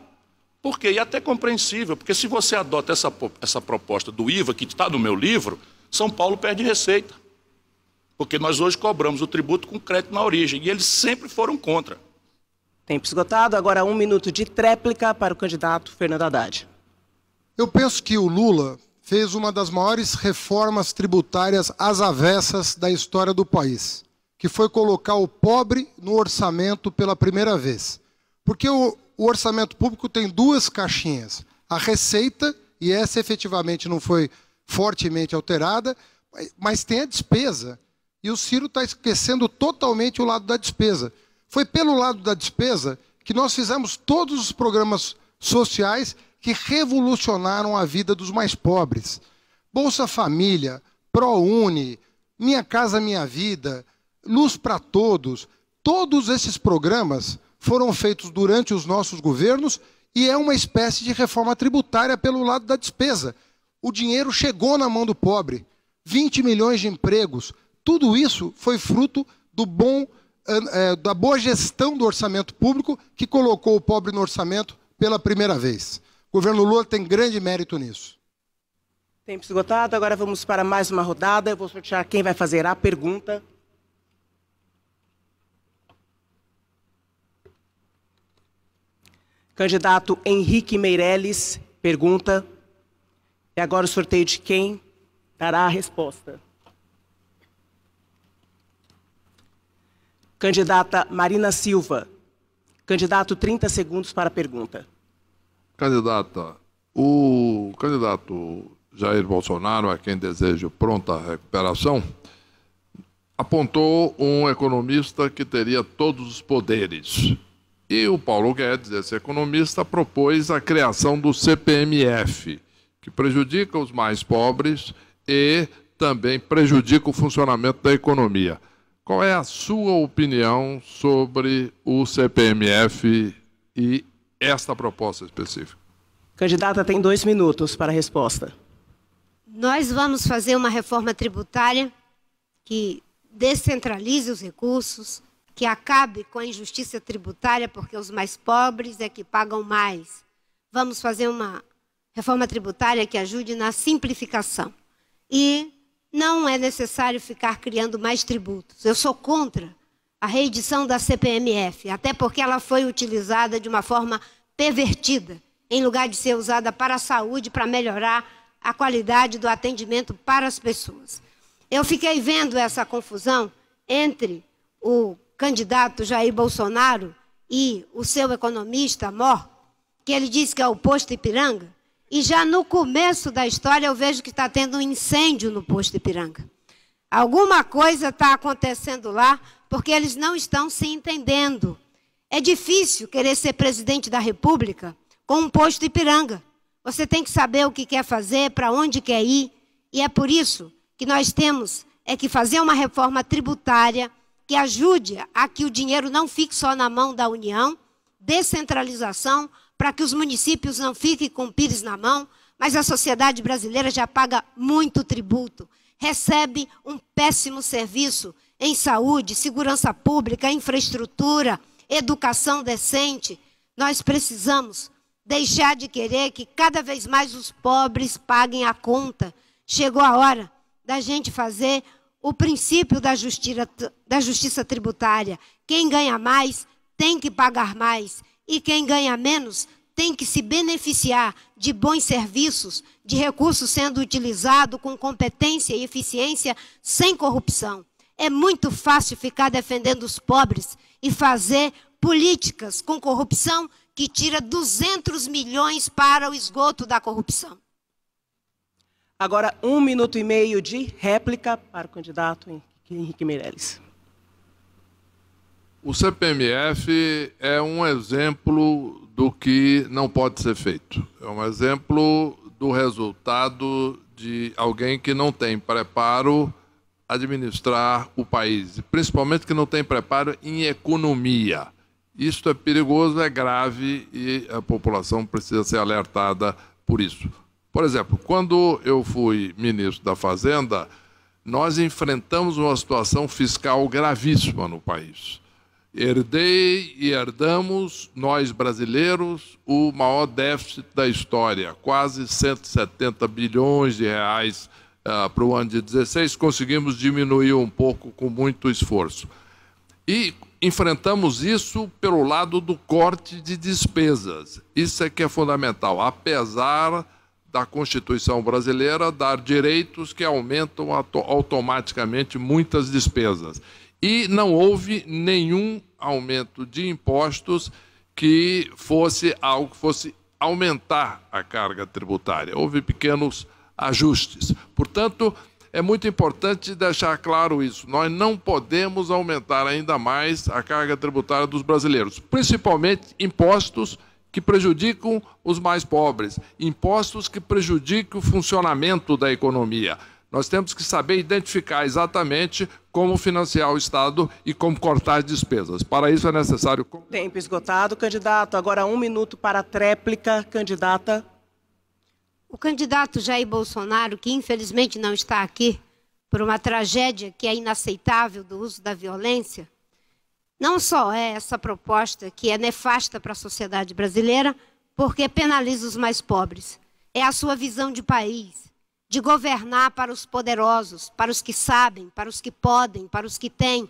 Por quê? E até compreensível, porque se você adota essa, essa proposta do IVA, que está no meu livro, São Paulo perde receita. Porque nós hoje cobramos o tributo com crédito na origem, e eles sempre foram contra. Tempo esgotado. Agora um minuto de tréplica para o candidato Fernando Haddad. Eu penso que o Lula fez uma das maiores reformas tributárias às avessas da história do país, que foi colocar o pobre no orçamento pela primeira vez. Porque o, o orçamento público tem duas caixinhas: a receita, e essa efetivamente não foi fortemente alterada, mas tem a despesa. E o Ciro está esquecendo totalmente o lado da despesa. Foi pelo lado da despesa que nós fizemos todos os programas sociais que revolucionaram a vida dos mais pobres. Bolsa Família, ProUni, Minha Casa Minha Vida, Luz para Todos, todos esses programas foram feitos durante os nossos governos e é uma espécie de reforma tributária pelo lado da despesa. O dinheiro chegou na mão do pobre, 20 milhões de empregos, tudo isso foi fruto do bom é, da boa gestão do orçamento público que colocou o pobre no orçamento pela primeira vez. O governo Lula tem grande mérito nisso. Tempo esgotado, agora vamos para mais uma rodada. Eu vou sortear quem vai fazer a pergunta. Candidato Henrique Meirelles pergunta. E agora o sorteio de quem dará a resposta. Candidata Marina Silva. Candidato, 30 segundos para a pergunta. Candidata, o candidato Jair Bolsonaro, a quem desejo pronta recuperação, apontou um economista que teria todos os poderes. E o Paulo Guedes, esse economista, propôs a criação do CPMF, que prejudica os mais pobres e também prejudica o funcionamento da economia. Qual é a sua opinião sobre o CPMF e esta proposta específica? Candidata, tem dois minutos para a resposta. Nós vamos fazer uma reforma tributária que descentralize os recursos, que acabe com a injustiça tributária, porque os mais pobres é que pagam mais. Vamos fazer uma reforma tributária que ajude na simplificação. E não é necessário ficar criando mais tributos. Eu sou contra a reedição da CPMF, até porque ela foi utilizada de uma forma pervertida, em lugar de ser usada para a saúde, para melhorar a qualidade do atendimento para as pessoas. Eu fiquei vendo essa confusão entre o candidato Jair Bolsonaro e o seu economista Mor, que ele disse que é o posto Ipiranga, e já no começo da história eu vejo que está tendo um incêndio no posto Ipiranga. Alguma coisa está acontecendo lá porque eles não estão se entendendo. É difícil querer ser presidente da República com um posto Ipiranga. Você tem que saber o que quer fazer, para onde quer ir. E é por isso que nós temos é que fazer uma reforma tributária que ajude a que o dinheiro não fique só na mão da União, descentralização, para que os municípios não fiquem com o pires na mão, mas a sociedade brasileira já paga muito tributo, recebe um péssimo serviço em saúde, segurança pública, infraestrutura, educação decente. Nós precisamos deixar de querer que cada vez mais os pobres paguem a conta. Chegou a hora da gente fazer o princípio da justiça, da justiça tributária. Quem ganha mais tem que pagar mais. E quem ganha menos tem que se beneficiar de bons serviços, de recursos sendo utilizados com competência e eficiência, sem corrupção. É muito fácil ficar defendendo os pobres e fazer políticas com corrupção que tira 200 milhões para o esgoto da corrupção. Agora, um minuto e meio de réplica para o candidato Henrique Meirelles. O CPMF é um exemplo do que não pode ser feito. É um exemplo do resultado de alguém que não tem preparo administrar o país, principalmente que não tem preparo em economia. Isto é perigoso, é grave e a população precisa ser alertada por isso. Por exemplo, quando eu fui ministro da Fazenda, nós enfrentamos uma situação fiscal gravíssima no país. Herdei e herdamos, nós brasileiros, o maior déficit da história, quase 170 bilhões de reais uh, para o ano de 16. Conseguimos diminuir um pouco com muito esforço. E enfrentamos isso pelo lado do corte de despesas. Isso é que é fundamental, apesar da Constituição brasileira dar direitos que aumentam automaticamente muitas despesas e não houve nenhum aumento de impostos que fosse algo que fosse aumentar a carga tributária. Houve pequenos ajustes. Portanto, é muito importante deixar claro isso. Nós não podemos aumentar ainda mais a carga tributária dos brasileiros, principalmente impostos que prejudicam os mais pobres, impostos que prejudicam o funcionamento da economia. Nós temos que saber identificar exatamente como financiar o Estado e como cortar despesas. Para isso é necessário. Tempo esgotado, candidato. Agora um minuto para a tréplica, candidata. O candidato Jair Bolsonaro, que infelizmente não está aqui por uma tragédia que é inaceitável do uso da violência, não só é essa proposta que é nefasta para a sociedade brasileira, porque penaliza os mais pobres. É a sua visão de país de governar para os poderosos, para os que sabem, para os que podem, para os que têm.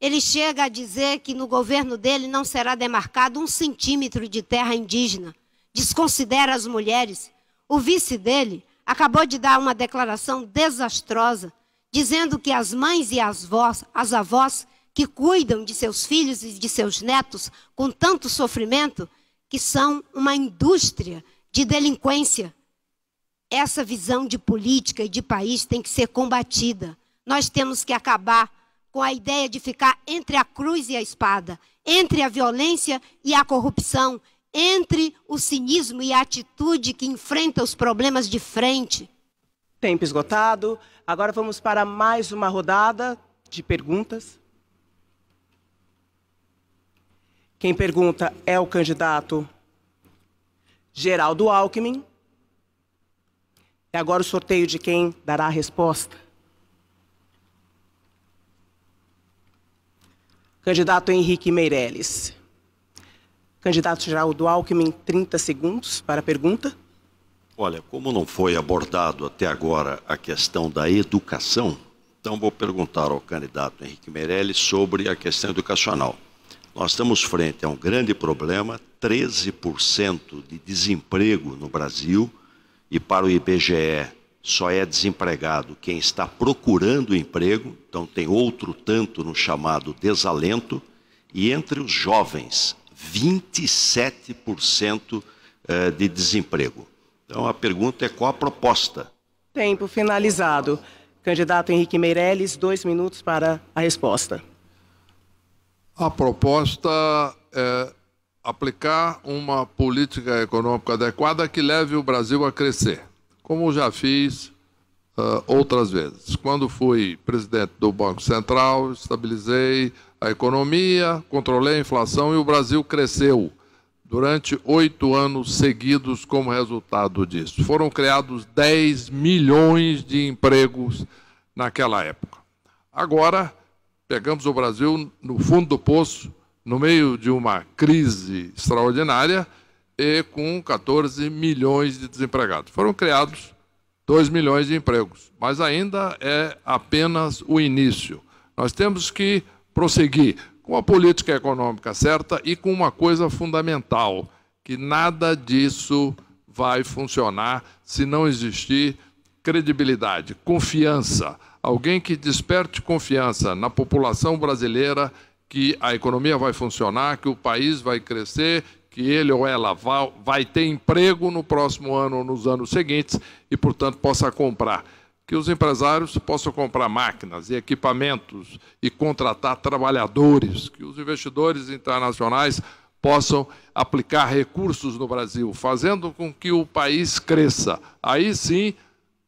Ele chega a dizer que no governo dele não será demarcado um centímetro de terra indígena. Desconsidera as mulheres. O vice dele acabou de dar uma declaração desastrosa, dizendo que as mães e as, vós, as avós que cuidam de seus filhos e de seus netos com tanto sofrimento, que são uma indústria de delinquência essa visão de política e de país tem que ser combatida. Nós temos que acabar com a ideia de ficar entre a cruz e a espada, entre a violência e a corrupção, entre o cinismo e a atitude que enfrenta os problemas de frente. Tempo esgotado. Agora vamos para mais uma rodada de perguntas. Quem pergunta é o candidato Geraldo Alckmin. É agora o sorteio de quem dará a resposta. Candidato Henrique Meirelles. Candidato Geraldo Alckmin, 30 segundos para a pergunta. Olha, como não foi abordado até agora a questão da educação, então vou perguntar ao candidato Henrique Meirelles sobre a questão educacional. Nós estamos frente a um grande problema, 13% de desemprego no Brasil, e para o IBGE só é desempregado quem está procurando emprego, então tem outro tanto no chamado desalento, e entre os jovens, 27% eh, de desemprego. Então a pergunta é qual a proposta? Tempo finalizado. Candidato Henrique Meirelles, dois minutos para a resposta. A proposta é aplicar uma política econômica adequada que leve o Brasil a crescer, como já fiz uh, outras vezes. Quando fui presidente do Banco Central, estabilizei a economia, controlei a inflação e o Brasil cresceu durante oito anos seguidos como resultado disso. Foram criados 10 milhões de empregos naquela época. Agora, pegamos o Brasil no fundo do poço no meio de uma crise extraordinária e com 14 milhões de desempregados. Foram criados 2 milhões de empregos, mas ainda é apenas o início. Nós temos que prosseguir com a política econômica certa e com uma coisa fundamental, que nada disso vai funcionar se não existir credibilidade, confiança. Alguém que desperte confiança na população brasileira que a economia vai funcionar, que o país vai crescer, que ele ou ela vai ter emprego no próximo ano ou nos anos seguintes e, portanto, possa comprar. Que os empresários possam comprar máquinas e equipamentos e contratar trabalhadores, que os investidores internacionais possam aplicar recursos no Brasil, fazendo com que o país cresça. Aí sim,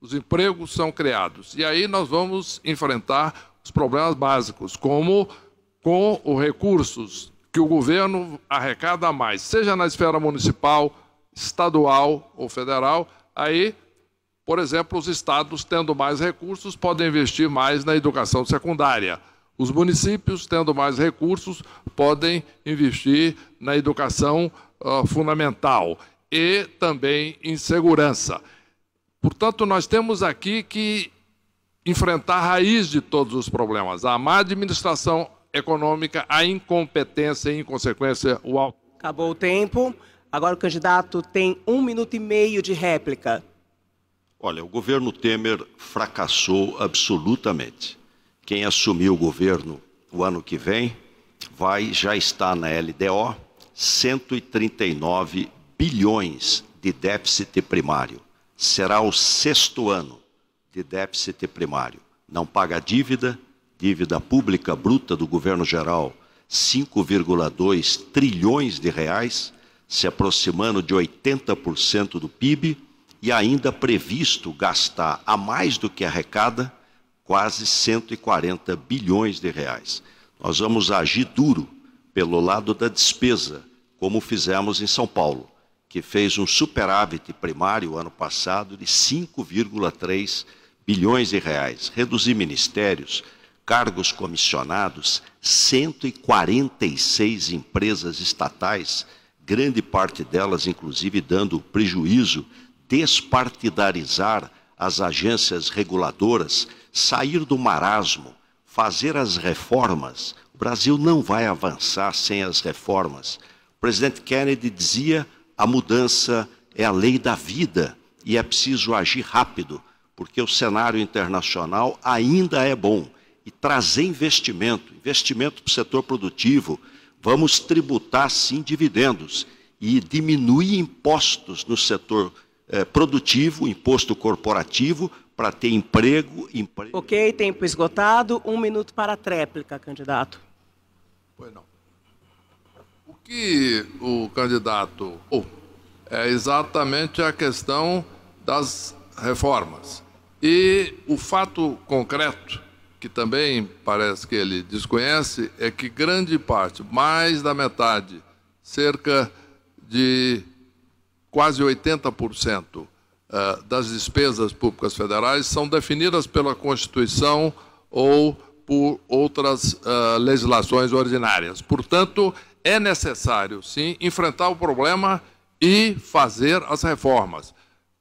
os empregos são criados. E aí nós vamos enfrentar os problemas básicos, como com os recursos que o governo arrecada a mais, seja na esfera municipal, estadual ou federal, aí, por exemplo, os estados tendo mais recursos podem investir mais na educação secundária. Os municípios, tendo mais recursos, podem investir na educação uh, fundamental e também em segurança. Portanto, nós temos aqui que enfrentar a raiz de todos os problemas. A má administração econômica, a incompetência e, em consequência, o alto. Acabou o tempo. Agora o candidato tem um minuto e meio de réplica. Olha, o governo Temer fracassou absolutamente. Quem assumir o governo o ano que vem vai já está na LDO 139 bilhões de déficit primário. Será o sexto ano de déficit primário. Não paga dívida, dívida pública bruta do governo geral 5,2 trilhões de reais, se aproximando de 80% do PIB, e ainda previsto gastar a mais do que arrecada quase 140 bilhões de reais. Nós vamos agir duro pelo lado da despesa, como fizemos em São Paulo, que fez um superávit primário ano passado de 5,3 bilhões de reais. Reduzir ministérios, cargos comissionados, 146 empresas estatais, grande parte delas, inclusive, dando prejuízo, despartidarizar as agências reguladoras, sair do marasmo, fazer as reformas. O Brasil não vai avançar sem as reformas. O presidente Kennedy dizia: a mudança é a lei da vida e é preciso agir rápido, porque o cenário internacional ainda é bom e trazer investimento, investimento para o setor produtivo. Vamos tributar, sim, dividendos e diminuir impostos no setor eh, produtivo, imposto corporativo, para ter emprego, emprego. Ok, tempo esgotado. Um minuto para a tréplica, candidato. Pois não. O que o candidato. Oh, é exatamente a questão das reformas. E o fato concreto que também parece que ele desconhece, é que grande parte, mais da metade, cerca de quase 80% eh, das despesas públicas federais são definidas pela Constituição ou por outras eh, legislações ordinárias. Portanto, é necessário, sim, enfrentar o problema e fazer as reformas.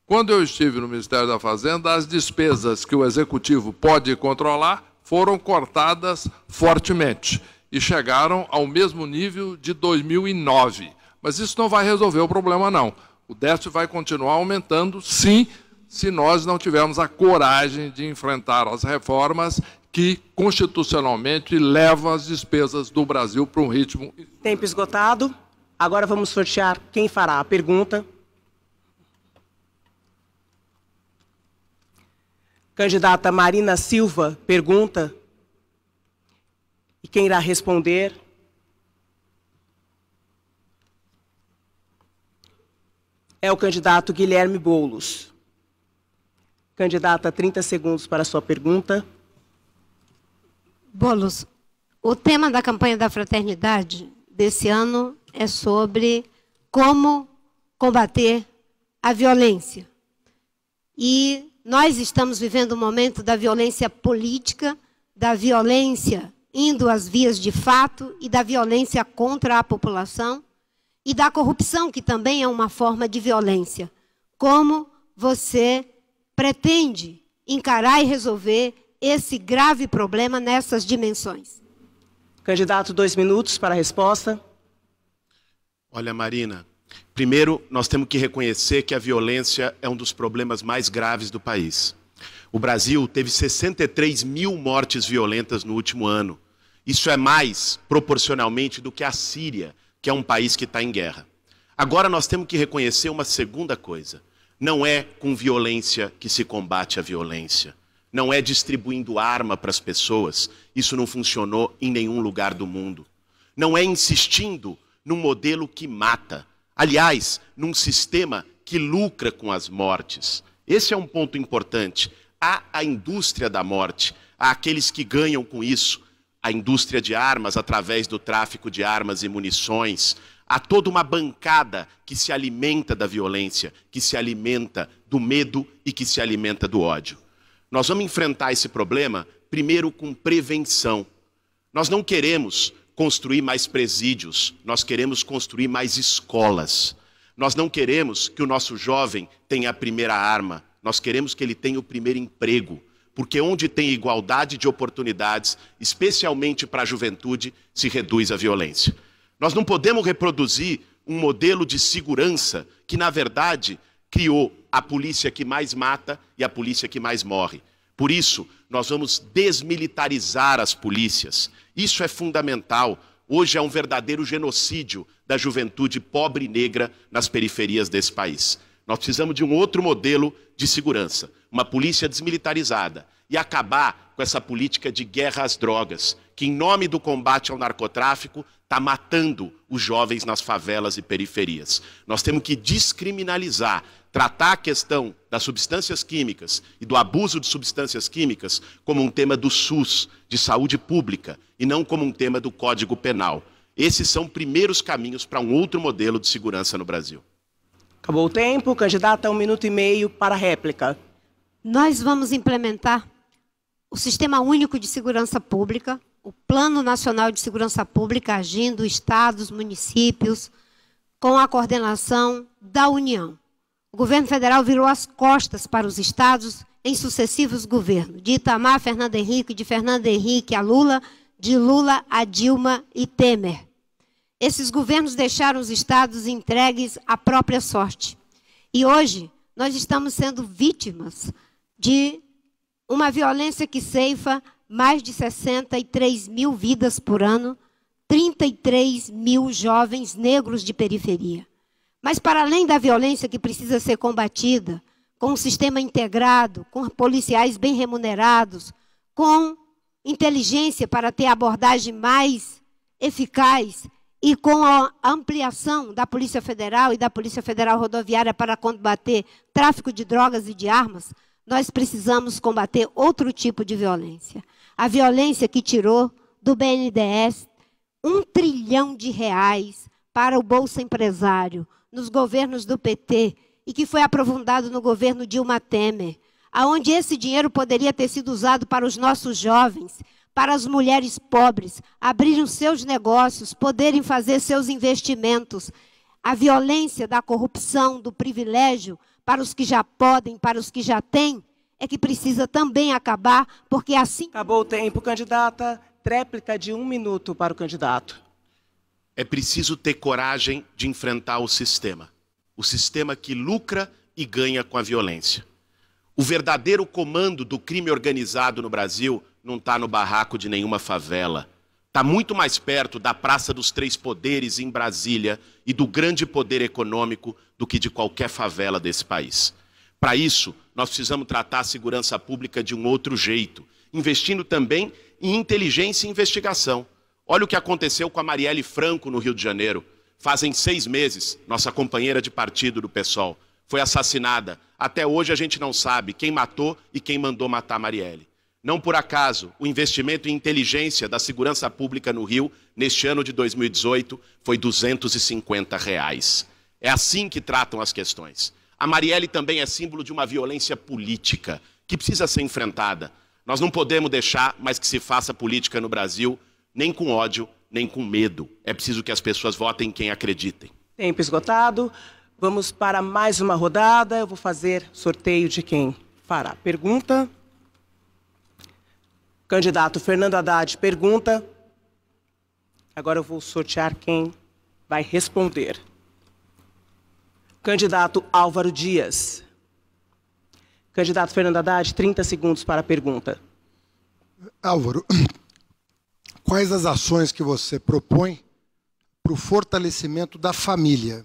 Quando eu estive no Ministério da Fazenda, as despesas que o Executivo pode controlar foram cortadas fortemente e chegaram ao mesmo nível de 2009. Mas isso não vai resolver o problema, não. O déficit vai continuar aumentando, sim, se nós não tivermos a coragem de enfrentar as reformas que constitucionalmente levam as despesas do Brasil para um ritmo. Tempo esgotado. Agora vamos sortear quem fará a pergunta. Candidata Marina Silva pergunta. E quem irá responder? É o candidato Guilherme Boulos. Candidata, 30 segundos para a sua pergunta. Boulos, o tema da campanha da fraternidade desse ano é sobre como combater a violência. E nós estamos vivendo um momento da violência política, da violência indo às vias de fato e da violência contra a população e da corrupção, que também é uma forma de violência. Como você pretende encarar e resolver esse grave problema nessas dimensões? Candidato, dois minutos para a resposta. Olha, Marina, Primeiro, nós temos que reconhecer que a violência é um dos problemas mais graves do país. O Brasil teve 63 mil mortes violentas no último ano. Isso é mais, proporcionalmente, do que a Síria, que é um país que está em guerra. Agora nós temos que reconhecer uma segunda coisa: não é com violência que se combate a violência. Não é distribuindo arma para as pessoas. Isso não funcionou em nenhum lugar do mundo. Não é insistindo num modelo que mata. Aliás, num sistema que lucra com as mortes. Esse é um ponto importante. Há a indústria da morte, há aqueles que ganham com isso, a indústria de armas através do tráfico de armas e munições, há toda uma bancada que se alimenta da violência, que se alimenta do medo e que se alimenta do ódio. Nós vamos enfrentar esse problema primeiro com prevenção. Nós não queremos construir mais presídios, nós queremos construir mais escolas. Nós não queremos que o nosso jovem tenha a primeira arma, nós queremos que ele tenha o primeiro emprego. Porque onde tem igualdade de oportunidades, especialmente para a juventude, se reduz a violência. Nós não podemos reproduzir um modelo de segurança que, na verdade, criou a polícia que mais mata e a polícia que mais morre. Por isso, nós vamos desmilitarizar as polícias. Isso é fundamental. Hoje é um verdadeiro genocídio da juventude pobre e negra nas periferias desse país. Nós precisamos de um outro modelo de segurança, uma polícia desmilitarizada e acabar com essa política de guerra às drogas, que em nome do combate ao narcotráfico está matando os jovens nas favelas e periferias. Nós temos que descriminalizar tratar a questão das substâncias químicas e do abuso de substâncias químicas como um tema do SUS, de saúde pública, e não como um tema do Código Penal. Esses são primeiros caminhos para um outro modelo de segurança no Brasil. Acabou o tempo, candidata, um minuto e meio para réplica. Nós vamos implementar o Sistema Único de Segurança Pública, o Plano Nacional de Segurança Pública, agindo estados, municípios, com a coordenação da União. O governo federal virou as costas para os estados em sucessivos governos, de Itamar a Fernando Henrique, de Fernando Henrique a Lula, de Lula a Dilma e Temer. Esses governos deixaram os estados entregues à própria sorte. E hoje nós estamos sendo vítimas de uma violência que ceifa mais de 63 mil vidas por ano, 33 mil jovens negros de periferia. Mas para além da violência que precisa ser combatida, com um sistema integrado, com policiais bem remunerados, com inteligência para ter abordagem mais eficaz e com a ampliação da Polícia Federal e da Polícia Federal Rodoviária para combater tráfico de drogas e de armas, nós precisamos combater outro tipo de violência. A violência que tirou do BNDES um trilhão de reais para o Bolsa Empresário, nos governos do PT e que foi aprofundado no governo Dilma Temer, aonde esse dinheiro poderia ter sido usado para os nossos jovens, para as mulheres pobres abrirem seus negócios, poderem fazer seus investimentos. A violência da corrupção, do privilégio para os que já podem, para os que já têm, é que precisa também acabar, porque assim. Acabou o tempo, candidata. Tréplica de um minuto para o candidato. É preciso ter coragem de enfrentar o sistema. O sistema que lucra e ganha com a violência. O verdadeiro comando do crime organizado no Brasil não está no barraco de nenhuma favela. Está muito mais perto da Praça dos Três Poderes em Brasília e do grande poder econômico do que de qualquer favela desse país. Para isso, nós precisamos tratar a segurança pública de um outro jeito, investindo também em inteligência e investigação. Olha o que aconteceu com a Marielle Franco no Rio de Janeiro. Fazem seis meses, nossa companheira de partido do PSOL foi assassinada. Até hoje a gente não sabe quem matou e quem mandou matar Marielle. Não por acaso, o investimento em inteligência da segurança pública no Rio, neste ano de 2018, foi 250 reais. É assim que tratam as questões. A Marielle também é símbolo de uma violência política que precisa ser enfrentada. Nós não podemos deixar mais que se faça política no Brasil nem com ódio, nem com medo. É preciso que as pessoas votem quem acreditem. Tempo esgotado. Vamos para mais uma rodada. Eu vou fazer sorteio de quem fará pergunta. Candidato Fernando Haddad pergunta. Agora eu vou sortear quem vai responder. Candidato Álvaro Dias. Candidato Fernando Haddad, 30 segundos para a pergunta. Álvaro, quais as ações que você propõe para o fortalecimento da família?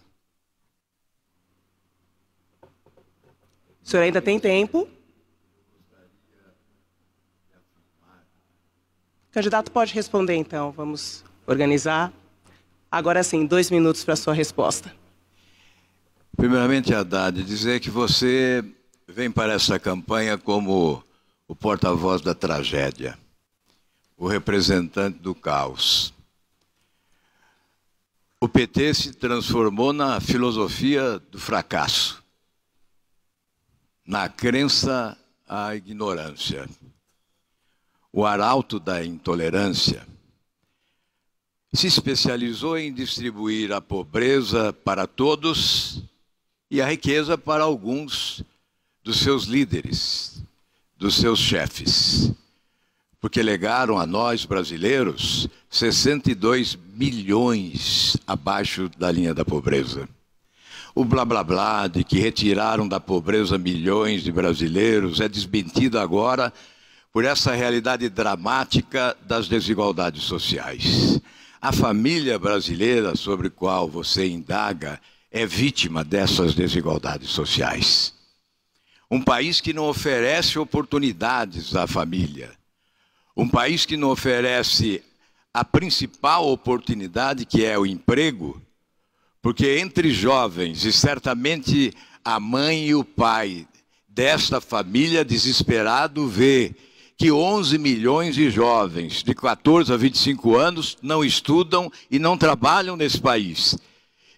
O senhor ainda tem tempo? O candidato pode responder, então. Vamos organizar. Agora sim, dois minutos para a sua resposta. Primeiramente, Haddad, dizer que você vem para essa campanha como o porta-voz da tragédia o representante do caos. O PT se transformou na filosofia do fracasso, na crença à ignorância, o arauto da intolerância. Se especializou em distribuir a pobreza para todos e a riqueza para alguns dos seus líderes, dos seus chefes porque legaram a nós brasileiros 62 milhões abaixo da linha da pobreza. O blá blá blá de que retiraram da pobreza milhões de brasileiros é desmentido agora por essa realidade dramática das desigualdades sociais. A família brasileira sobre qual você indaga é vítima dessas desigualdades sociais. Um país que não oferece oportunidades à família um país que não oferece a principal oportunidade, que é o emprego, porque entre jovens, e certamente a mãe e o pai desta família desesperado vê que 11 milhões de jovens de 14 a 25 anos não estudam e não trabalham nesse país.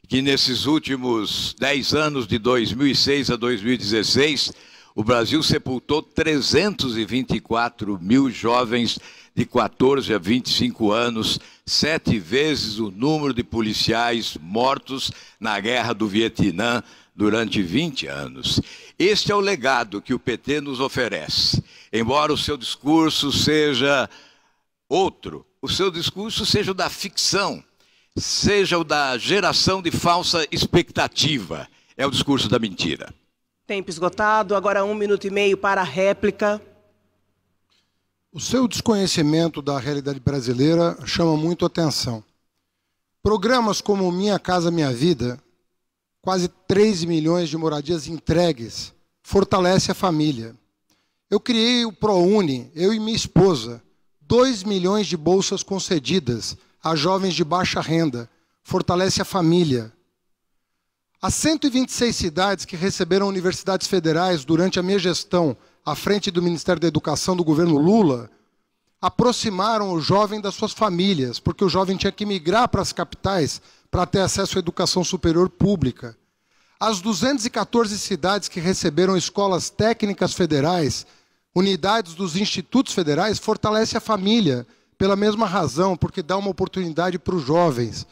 Que nesses últimos 10 anos, de 2006 a 2016, o Brasil sepultou 324 mil jovens de 14 a 25 anos, sete vezes o número de policiais mortos na guerra do Vietnã durante 20 anos. Este é o legado que o PT nos oferece. Embora o seu discurso seja outro, o seu discurso seja o da ficção, seja o da geração de falsa expectativa, é o discurso da mentira. Tempo esgotado, agora um minuto e meio para a réplica. O seu desconhecimento da realidade brasileira chama muito atenção. Programas como Minha Casa Minha Vida, quase 3 milhões de moradias entregues, fortalece a família. Eu criei o ProUni, eu e minha esposa, 2 milhões de bolsas concedidas a jovens de baixa renda, fortalece a família. As 126 cidades que receberam universidades federais durante a minha gestão à frente do Ministério da Educação do governo Lula aproximaram o jovem das suas famílias, porque o jovem tinha que migrar para as capitais para ter acesso à educação superior pública. As 214 cidades que receberam escolas técnicas federais, unidades dos institutos federais, fortalece a família, pela mesma razão, porque dá uma oportunidade para os jovens.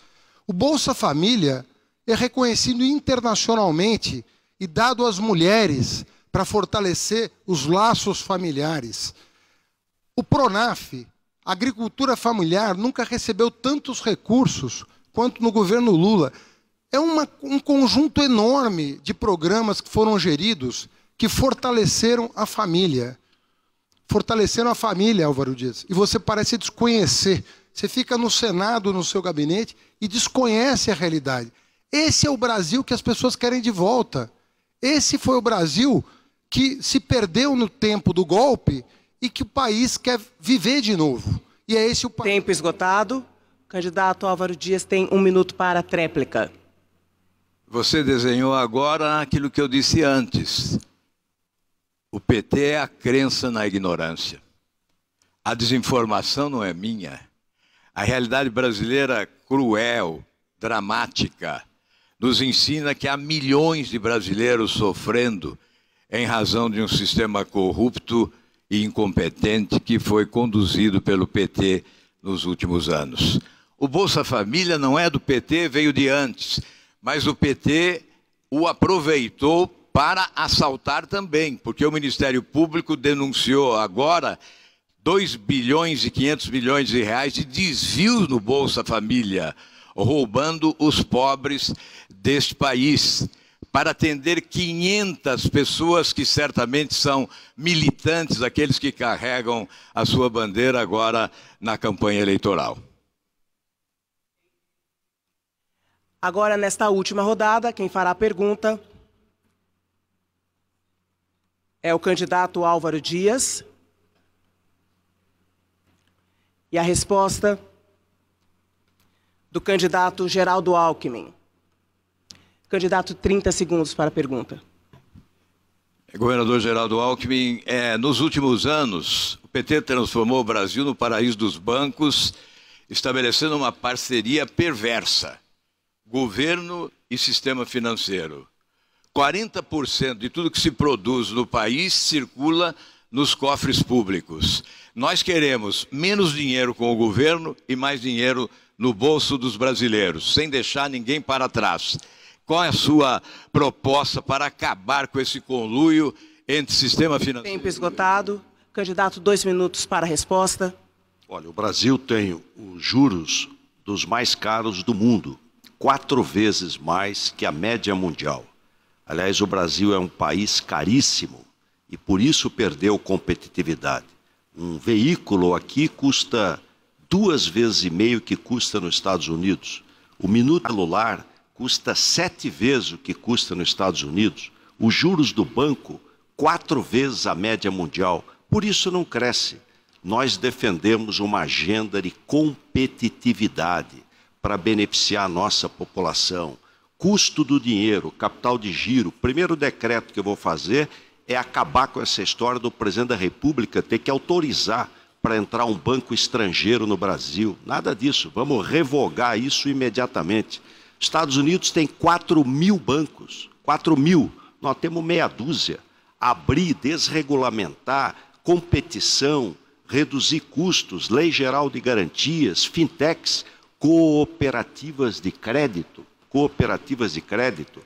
O Bolsa Família é reconhecido internacionalmente e dado às mulheres para fortalecer os laços familiares. O Pronaf, a agricultura familiar, nunca recebeu tantos recursos quanto no governo Lula. É uma, um conjunto enorme de programas que foram geridos que fortaleceram a família. Fortaleceram a família, Álvaro Dias. E você parece desconhecer. Você fica no Senado, no seu gabinete, e desconhece a realidade. Esse é o Brasil que as pessoas querem de volta. Esse foi o Brasil que se perdeu no tempo do golpe e que o país quer viver de novo. E é esse o país. Tempo esgotado. Candidato Álvaro Dias tem um minuto para a tréplica. Você desenhou agora aquilo que eu disse antes. O PT é a crença na ignorância. A desinformação não é minha. A realidade brasileira cruel, dramática, nos ensina que há milhões de brasileiros sofrendo em razão de um sistema corrupto e incompetente que foi conduzido pelo PT nos últimos anos. O Bolsa Família não é do PT, veio de antes, mas o PT o aproveitou para assaltar também, porque o Ministério Público denunciou agora 2 bilhões e 500 milhões de reais de desvios no Bolsa Família, roubando os pobres deste país para atender 500 pessoas que certamente são militantes, aqueles que carregam a sua bandeira agora na campanha eleitoral. Agora, nesta última rodada, quem fará a pergunta é o candidato Álvaro Dias. E a resposta do candidato Geraldo Alckmin. Candidato, 30 segundos para a pergunta. É, governador Geraldo Alckmin, é, nos últimos anos, o PT transformou o Brasil no paraíso dos bancos, estabelecendo uma parceria perversa, governo e sistema financeiro. 40% de tudo que se produz no país circula nos cofres públicos. Nós queremos menos dinheiro com o governo e mais dinheiro no bolso dos brasileiros, sem deixar ninguém para trás. Qual é a sua proposta para acabar com esse conluio entre sistema financeiro? Tempo esgotado. Candidato, dois minutos para a resposta. Olha, o Brasil tem os juros dos mais caros do mundo, quatro vezes mais que a média mundial. Aliás, o Brasil é um país caríssimo e por isso perdeu competitividade. Um veículo aqui custa duas vezes e meio que custa nos Estados Unidos. O minuto celular custa sete vezes o que custa nos Estados Unidos, os juros do banco, quatro vezes a média mundial. Por isso não cresce. Nós defendemos uma agenda de competitividade para beneficiar a nossa população. Custo do dinheiro, capital de giro. O primeiro decreto que eu vou fazer é acabar com essa história do presidente da República ter que autorizar para entrar um banco estrangeiro no Brasil. Nada disso. Vamos revogar isso imediatamente. Estados Unidos tem 4 mil bancos, 4 mil. Nós temos meia dúzia. Abrir, desregulamentar, competição, reduzir custos, lei geral de garantias, fintechs, cooperativas de crédito, cooperativas de crédito,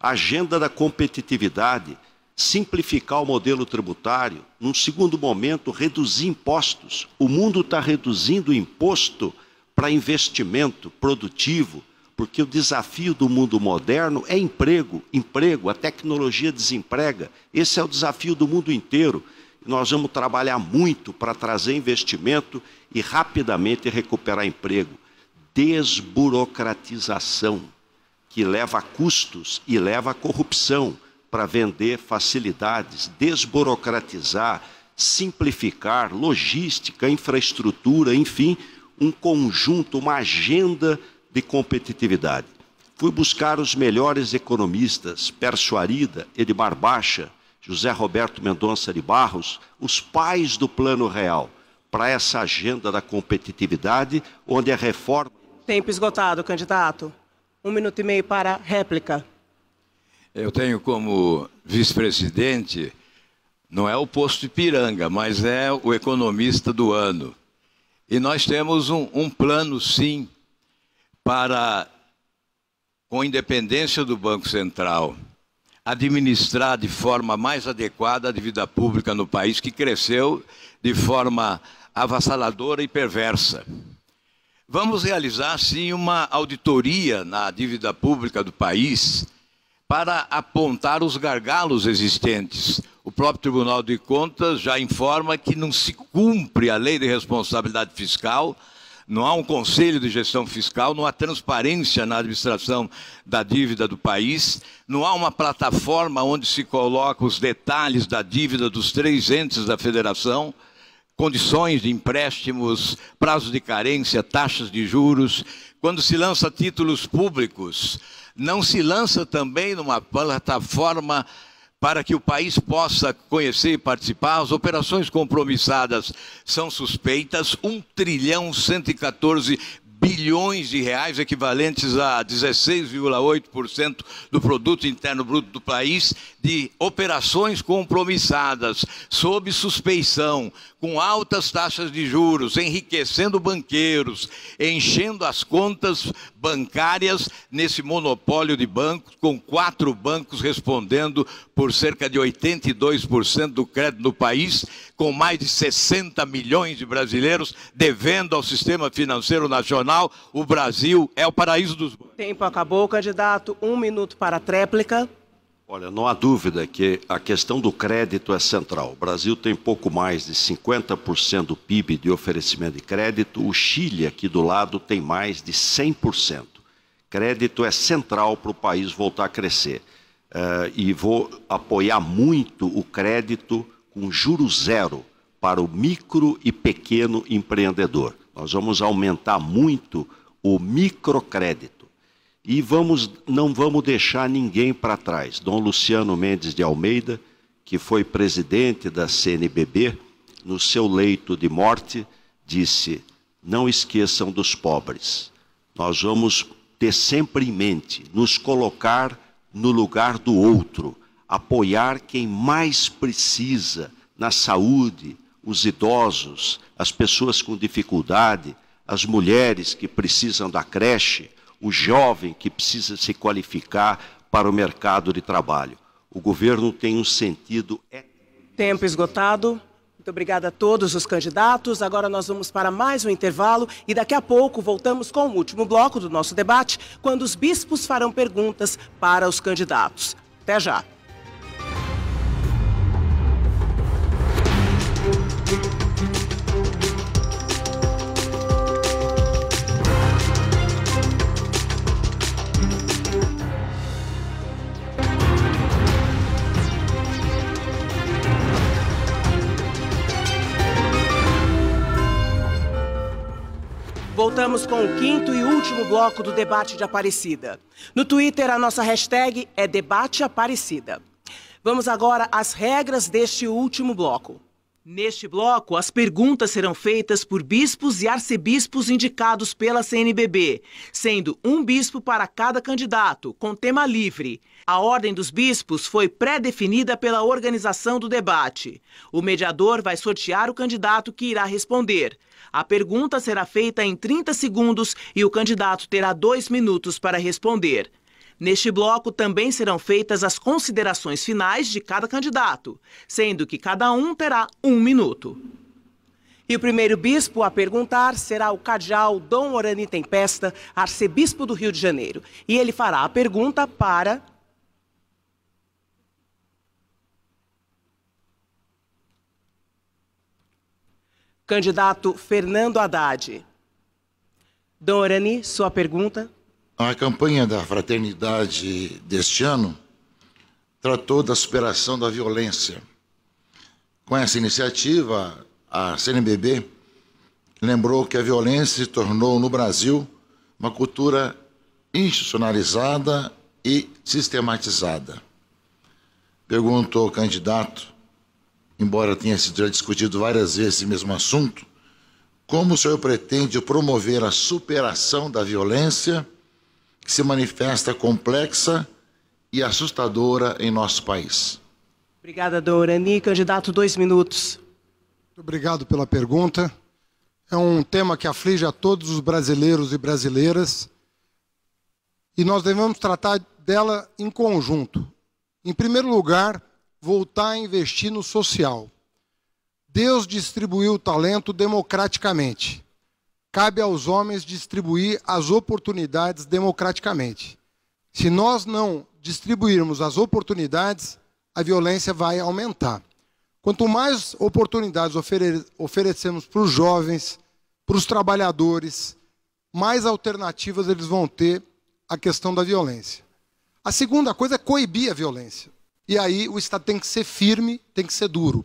agenda da competitividade, simplificar o modelo tributário, num segundo momento, reduzir impostos. O mundo está reduzindo o imposto para investimento produtivo porque o desafio do mundo moderno é emprego, emprego, a tecnologia desemprega. Esse é o desafio do mundo inteiro. Nós vamos trabalhar muito para trazer investimento e rapidamente recuperar emprego. Desburocratização, que leva a custos e leva a corrupção para vender facilidades, desburocratizar, simplificar logística, infraestrutura, enfim, um conjunto, uma agenda de competitividade. Fui buscar os melhores economistas, Persuarida, Edmar Baixa, José Roberto Mendonça de Barros, os pais do Plano Real, para essa agenda da competitividade, onde a reforma. Tempo esgotado, candidato. Um minuto e meio para réplica. Eu tenho como vice-presidente, não é o posto de Ipiranga, mas é o economista do ano. E nós temos um, um plano, sim, para, com independência do Banco Central, administrar de forma mais adequada a dívida pública no país, que cresceu de forma avassaladora e perversa. Vamos realizar, sim, uma auditoria na dívida pública do país para apontar os gargalos existentes. O próprio Tribunal de Contas já informa que não se cumpre a lei de responsabilidade fiscal não há um conselho de gestão fiscal, não há transparência na administração da dívida do país, não há uma plataforma onde se colocam os detalhes da dívida dos três entes da federação, condições de empréstimos, prazo de carência, taxas de juros. Quando se lança títulos públicos, não se lança também numa plataforma para que o país possa conhecer e participar. As operações compromissadas são suspeitas, 1 trilhão 114 bilhões de reais, equivalentes a 16,8% do produto interno bruto do país, de operações compromissadas, sob suspeição, com altas taxas de juros, enriquecendo banqueiros, enchendo as contas bancárias nesse monopólio de bancos, com quatro bancos respondendo por cerca de 82% do crédito no país, com mais de 60 milhões de brasileiros devendo ao sistema financeiro nacional. O Brasil é o paraíso dos bancos. Tempo acabou, candidato. Um minuto para a tréplica. Olha, não há dúvida que a questão do crédito é central. O Brasil tem pouco mais de 50% do PIB de oferecimento de crédito, o Chile, aqui do lado, tem mais de 100%. Crédito é central para o país voltar a crescer. Uh, e vou apoiar muito o crédito com juro zero para o micro e pequeno empreendedor. Nós vamos aumentar muito o microcrédito. E vamos, não vamos deixar ninguém para trás. Dom Luciano Mendes de Almeida, que foi presidente da CNBB, no seu leito de morte, disse: Não esqueçam dos pobres. Nós vamos ter sempre em mente, nos colocar no lugar do outro, apoiar quem mais precisa na saúde, os idosos, as pessoas com dificuldade, as mulheres que precisam da creche, o jovem que precisa se qualificar para o mercado de trabalho. O governo tem um sentido. É Tempo esgotado. Muito obrigada a todos os candidatos. Agora nós vamos para mais um intervalo e daqui a pouco voltamos com o último bloco do nosso debate, quando os bispos farão perguntas para os candidatos. Até já. voltamos com o quinto e último bloco do debate de Aparecida. No Twitter, a nossa hashtag é Debate Aparecida. Vamos agora às regras deste último bloco. Neste bloco, as perguntas serão feitas por bispos e arcebispos indicados pela CNBB, sendo um bispo para cada candidato, com tema livre. A ordem dos bispos foi pré-definida pela organização do debate. O mediador vai sortear o candidato que irá responder. A pergunta será feita em 30 segundos e o candidato terá dois minutos para responder. Neste bloco também serão feitas as considerações finais de cada candidato, sendo que cada um terá um minuto. E o primeiro bispo a perguntar será o cardeal Dom Orani Tempesta, arcebispo do Rio de Janeiro. E ele fará a pergunta para. Candidato Fernando Haddad. Dom Orani, sua pergunta. A campanha da fraternidade deste ano tratou da superação da violência. Com essa iniciativa, a CNBB lembrou que a violência se tornou no Brasil uma cultura institucionalizada e sistematizada. Pergunto ao candidato, embora tenha sido já discutido várias vezes esse mesmo assunto, como o senhor pretende promover a superação da violência que se manifesta complexa e assustadora em nosso país. Obrigada, Dourani. Candidato, dois minutos. Muito obrigado pela pergunta. É um tema que aflige a todos os brasileiros e brasileiras e nós devemos tratar dela em conjunto. Em primeiro lugar, voltar a investir no social. Deus distribuiu o talento democraticamente. Cabe aos homens distribuir as oportunidades democraticamente. Se nós não distribuirmos as oportunidades, a violência vai aumentar. Quanto mais oportunidades ofere oferecemos para os jovens, para os trabalhadores, mais alternativas eles vão ter à questão da violência. A segunda coisa é coibir a violência. E aí o Estado tem que ser firme, tem que ser duro.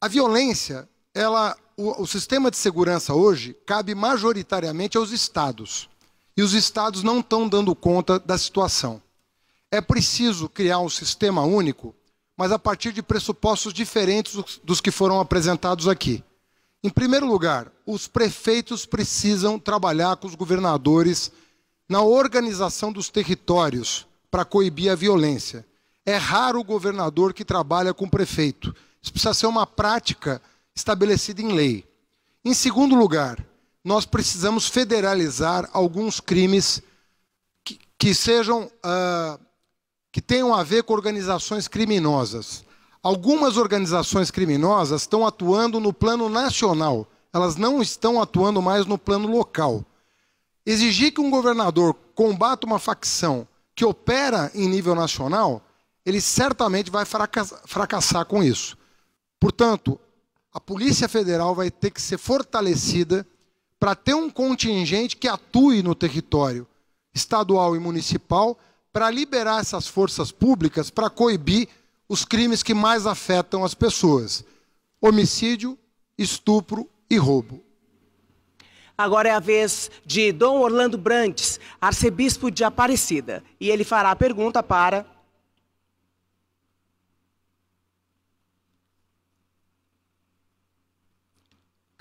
A violência, ela o, o sistema de segurança hoje cabe majoritariamente aos estados. E os estados não estão dando conta da situação. É preciso criar um sistema único, mas a partir de pressupostos diferentes dos que foram apresentados aqui. Em primeiro lugar, os prefeitos precisam trabalhar com os governadores na organização dos territórios para coibir a violência. É raro o governador que trabalha com o prefeito. Isso precisa ser uma prática estabelecida em lei. Em segundo lugar, nós precisamos federalizar alguns crimes que, que sejam uh, que tenham a ver com organizações criminosas. Algumas organizações criminosas estão atuando no plano nacional, elas não estão atuando mais no plano local. Exigir que um governador combata uma facção que opera em nível nacional, ele certamente vai fracassar com isso. Portanto, a Polícia Federal vai ter que ser fortalecida para ter um contingente que atue no território estadual e municipal para liberar essas forças públicas para coibir os crimes que mais afetam as pessoas: homicídio, estupro e roubo. Agora é a vez de Dom Orlando Brantes, arcebispo de Aparecida, e ele fará a pergunta para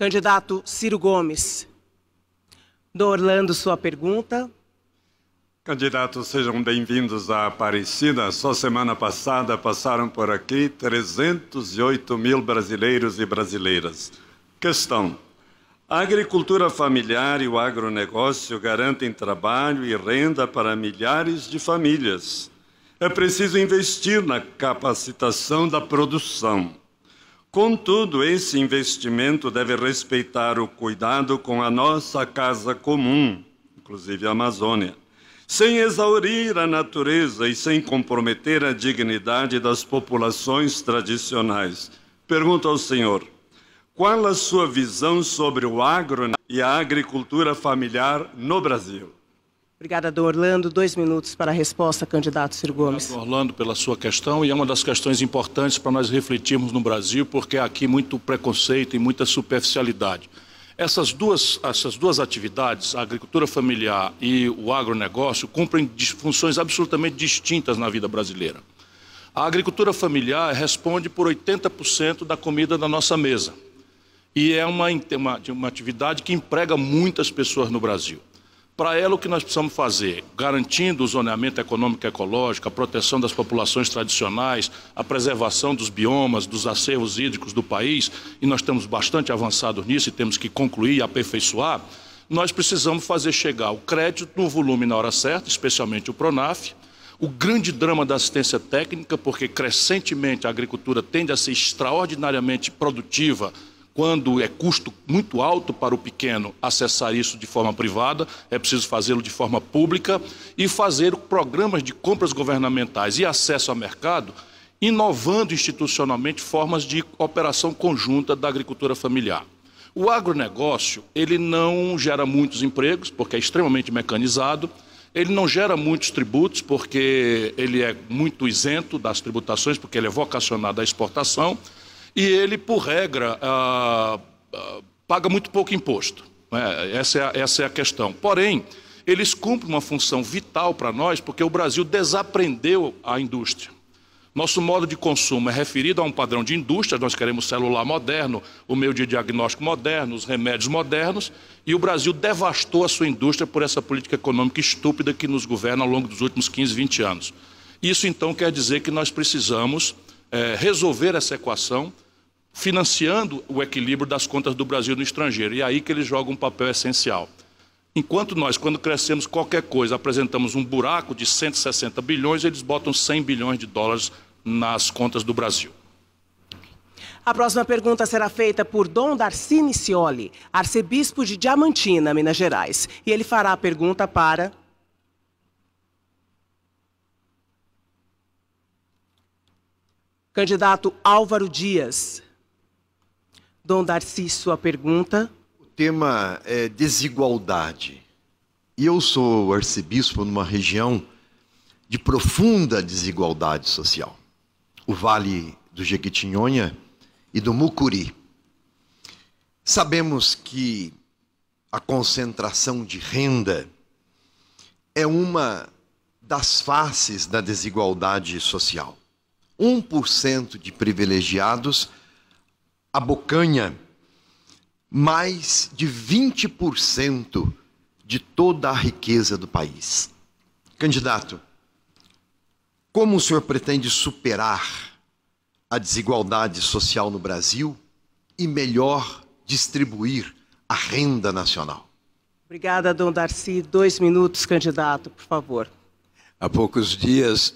Candidato Ciro Gomes. Do Orlando, sua pergunta. Candidatos, sejam bem-vindos à Aparecida. Só semana passada passaram por aqui 308 mil brasileiros e brasileiras. Questão: a agricultura familiar e o agronegócio garantem trabalho e renda para milhares de famílias. É preciso investir na capacitação da produção. Contudo, esse investimento deve respeitar o cuidado com a nossa casa comum, inclusive a Amazônia, sem exaurir a natureza e sem comprometer a dignidade das populações tradicionais. Pergunto ao senhor: qual a sua visão sobre o agro e a agricultura familiar no Brasil? Obrigada, Orlando. Dois minutos para a resposta, candidato Ciro Gomes. Obrigado, Orlando, pela sua questão e é uma das questões importantes para nós refletirmos no Brasil, porque há aqui muito preconceito e muita superficialidade. Essas duas, essas duas atividades, a agricultura familiar e o agronegócio, cumprem funções absolutamente distintas na vida brasileira. A agricultura familiar responde por 80% da comida da nossa mesa. E é uma, uma, uma atividade que emprega muitas pessoas no Brasil. Para ela, o que nós precisamos fazer? Garantindo o zoneamento econômico e ecológico, a proteção das populações tradicionais, a preservação dos biomas, dos acervos hídricos do país, e nós estamos bastante avançados nisso e temos que concluir e aperfeiçoar. Nós precisamos fazer chegar o crédito no volume na hora certa, especialmente o PRONAF, o grande drama da assistência técnica, porque crescentemente a agricultura tende a ser extraordinariamente produtiva quando é custo muito alto para o pequeno acessar isso de forma privada, é preciso fazê-lo de forma pública e fazer programas de compras governamentais e acesso a mercado, inovando institucionalmente formas de operação conjunta da agricultura familiar. O agronegócio, ele não gera muitos empregos, porque é extremamente mecanizado, ele não gera muitos tributos, porque ele é muito isento das tributações, porque ele é vocacionado à exportação, e ele, por regra, ah, ah, paga muito pouco imposto. Né? Essa, é a, essa é a questão. Porém, eles cumprem uma função vital para nós, porque o Brasil desaprendeu a indústria. Nosso modo de consumo é referido a um padrão de indústria, nós queremos celular moderno, o meio de diagnóstico moderno, os remédios modernos, e o Brasil devastou a sua indústria por essa política econômica estúpida que nos governa ao longo dos últimos 15, 20 anos. Isso então quer dizer que nós precisamos é, resolver essa equação financiando o equilíbrio das contas do Brasil no estrangeiro. E é aí que eles jogam um papel essencial. Enquanto nós, quando crescemos qualquer coisa, apresentamos um buraco de 160 bilhões, eles botam 100 bilhões de dólares nas contas do Brasil. A próxima pergunta será feita por Dom Darcini Nicioli, arcebispo de Diamantina, Minas Gerais. E ele fará a pergunta para. Candidato Álvaro Dias. Dom Darcy, sua pergunta. O tema é desigualdade. E eu sou arcebispo numa região de profunda desigualdade social. O Vale do Jequitinhonha e do Mucuri. Sabemos que a concentração de renda é uma das faces da desigualdade social. 1% de privilegiados a Bocanha, mais de 20% de toda a riqueza do país. Candidato, como o senhor pretende superar a desigualdade social no Brasil e melhor distribuir a renda nacional? Obrigada, Dom Darcy. Dois minutos, candidato, por favor. Há poucos dias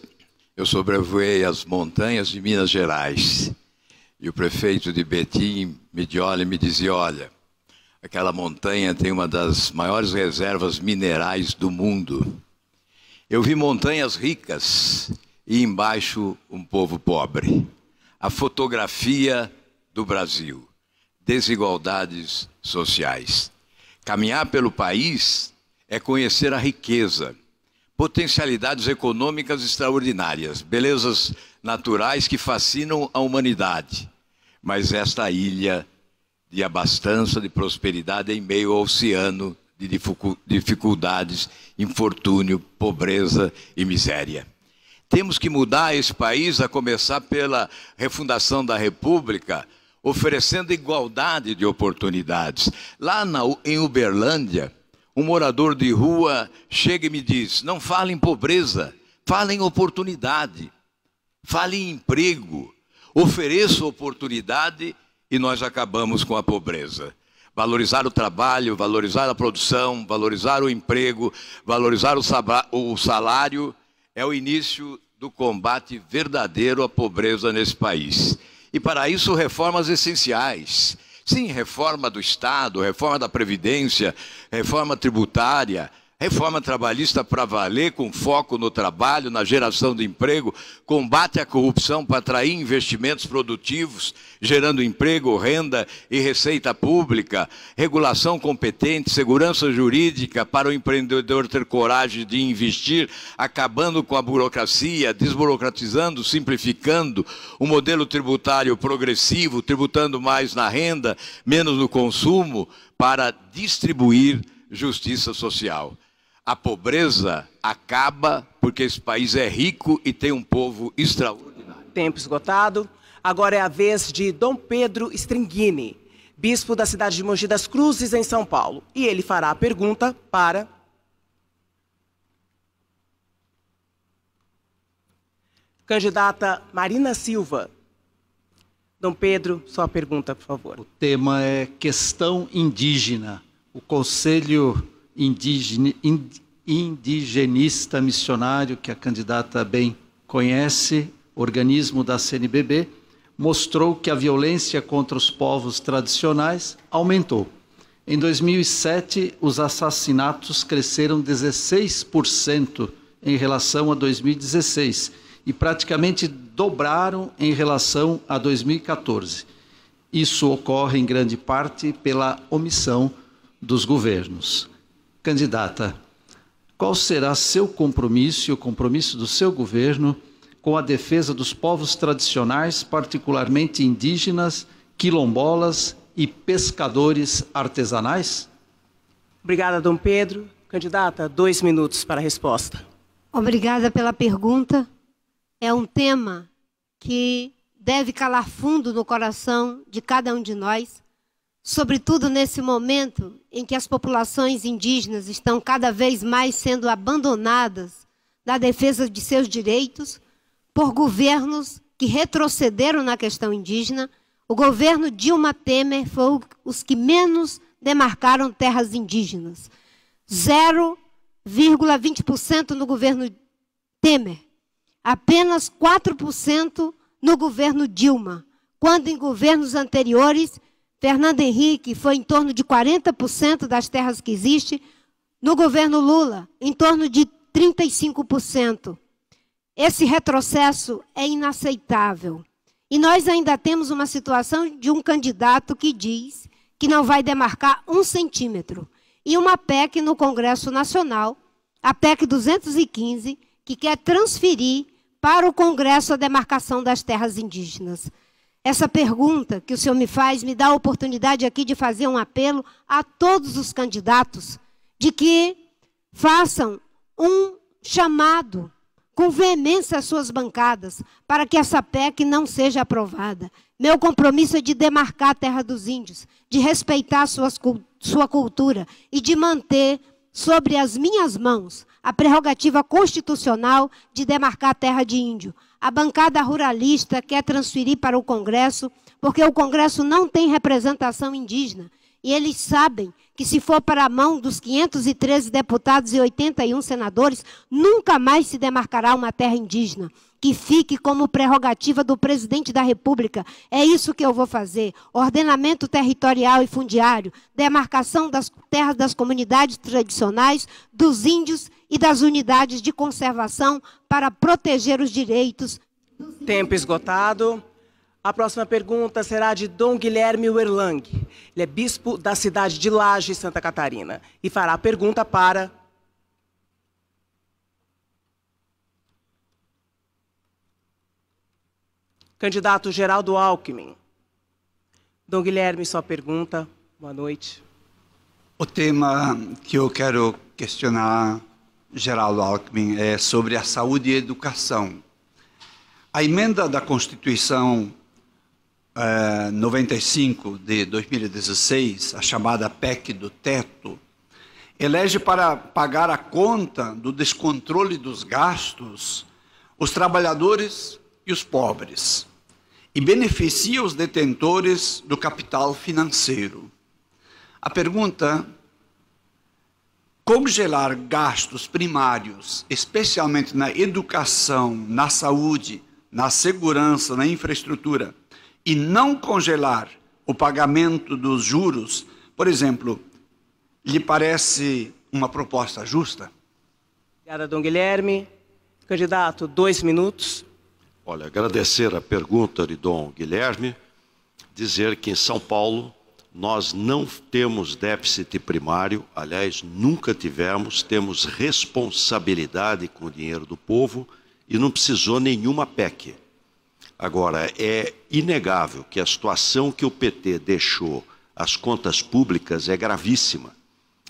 eu sobrevoei as montanhas de Minas Gerais e o prefeito de Betim, e me dizia: olha, aquela montanha tem uma das maiores reservas minerais do mundo. Eu vi montanhas ricas e embaixo um povo pobre. A fotografia do Brasil. Desigualdades sociais. Caminhar pelo país é conhecer a riqueza, potencialidades econômicas extraordinárias, belezas naturais que fascinam a humanidade. Mas esta ilha de abastança, de prosperidade é em meio ao oceano de dificuldades, infortúnio, pobreza e miséria. Temos que mudar esse país, a começar pela refundação da República, oferecendo igualdade de oportunidades. Lá na, em Uberlândia, um morador de rua chega e me diz: não fala em pobreza, fala em oportunidade fale em emprego, ofereça oportunidade e nós acabamos com a pobreza. Valorizar o trabalho, valorizar a produção, valorizar o emprego, valorizar o salário é o início do combate verdadeiro à pobreza nesse país. E para isso, reformas essenciais. Sim, reforma do Estado, reforma da Previdência, reforma tributária, Reforma trabalhista para valer, com foco no trabalho, na geração de emprego, combate à corrupção para atrair investimentos produtivos, gerando emprego, renda e receita pública, regulação competente, segurança jurídica para o empreendedor ter coragem de investir, acabando com a burocracia, desburocratizando, simplificando, um modelo tributário progressivo, tributando mais na renda, menos no consumo, para distribuir justiça social a pobreza acaba porque esse país é rico e tem um povo extraordinário. Tempo esgotado. Agora é a vez de Dom Pedro Stringhini, bispo da cidade de Mogi das Cruzes, em São Paulo. E ele fará a pergunta para. Candidata Marina Silva. Dom Pedro, sua pergunta, por favor. O tema é questão indígena. O Conselho indigenista missionário, que a candidata bem conhece, organismo da CNBB, mostrou que a violência contra os povos tradicionais aumentou. Em 2007, os assassinatos cresceram 16% em relação a 2016 e praticamente dobraram em relação a 2014. Isso ocorre em grande parte pela omissão dos governos. Candidata, qual será seu compromisso e o compromisso do seu governo com a defesa dos povos tradicionais, particularmente indígenas, quilombolas e pescadores artesanais? Obrigada, Dom Pedro. Candidata, dois minutos para a resposta. Obrigada pela pergunta. É um tema que deve calar fundo no coração de cada um de nós sobretudo nesse momento em que as populações indígenas estão cada vez mais sendo abandonadas na defesa de seus direitos por governos que retrocederam na questão indígena. O governo Dilma Temer foi os que menos demarcaram terras indígenas. 0,20% no governo Temer. Apenas 4% no governo Dilma, quando em governos anteriores Fernando Henrique foi em torno de 40% das terras que existe, no governo Lula, em torno de 35%. Esse retrocesso é inaceitável. E nós ainda temos uma situação de um candidato que diz que não vai demarcar um centímetro. E uma PEC no Congresso Nacional, a PEC 215, que quer transferir para o Congresso a demarcação das terras indígenas. Essa pergunta que o senhor me faz me dá a oportunidade aqui de fazer um apelo a todos os candidatos de que façam um chamado com veemência às suas bancadas para que essa PEC não seja aprovada. Meu compromisso é de demarcar a terra dos índios, de respeitar suas, sua cultura e de manter sobre as minhas mãos a prerrogativa constitucional de demarcar a terra de índio. A bancada ruralista quer transferir para o Congresso, porque o Congresso não tem representação indígena. E eles sabem que, se for para a mão dos 513 deputados e 81 senadores, nunca mais se demarcará uma terra indígena. Que fique como prerrogativa do presidente da República. É isso que eu vou fazer. Ordenamento territorial e fundiário, demarcação das terras das comunidades tradicionais, dos índios e das unidades de conservação para proteger os direitos. Tempo esgotado. A próxima pergunta será de Dom Guilherme Werlang. Ele é bispo da cidade de Laje, Santa Catarina, e fará a pergunta para candidato Geraldo Alckmin. Dom Guilherme, sua pergunta. Boa noite. O tema que eu quero questionar Geraldo Alckmin, é sobre a saúde e educação. A emenda da Constituição é, eh, 95 de 2016, a chamada PEC do teto, elege para pagar a conta do descontrole dos gastos os trabalhadores e os pobres, e beneficia os detentores do capital financeiro. A pergunta congelar gastos primários, especialmente na educação, na saúde, na segurança, na infraestrutura, e não congelar o pagamento dos juros, por exemplo, lhe parece uma proposta justa? Obrigada, Dom Guilherme. Candidato, dois minutos. Olha, agradecer a pergunta de Dom Guilherme, dizer que em São Paulo nós não temos déficit primário, aliás, nunca tivemos, temos responsabilidade com o dinheiro do povo e não precisou nenhuma PEC. Agora, é inegável que a situação que o PT deixou as contas públicas é gravíssima.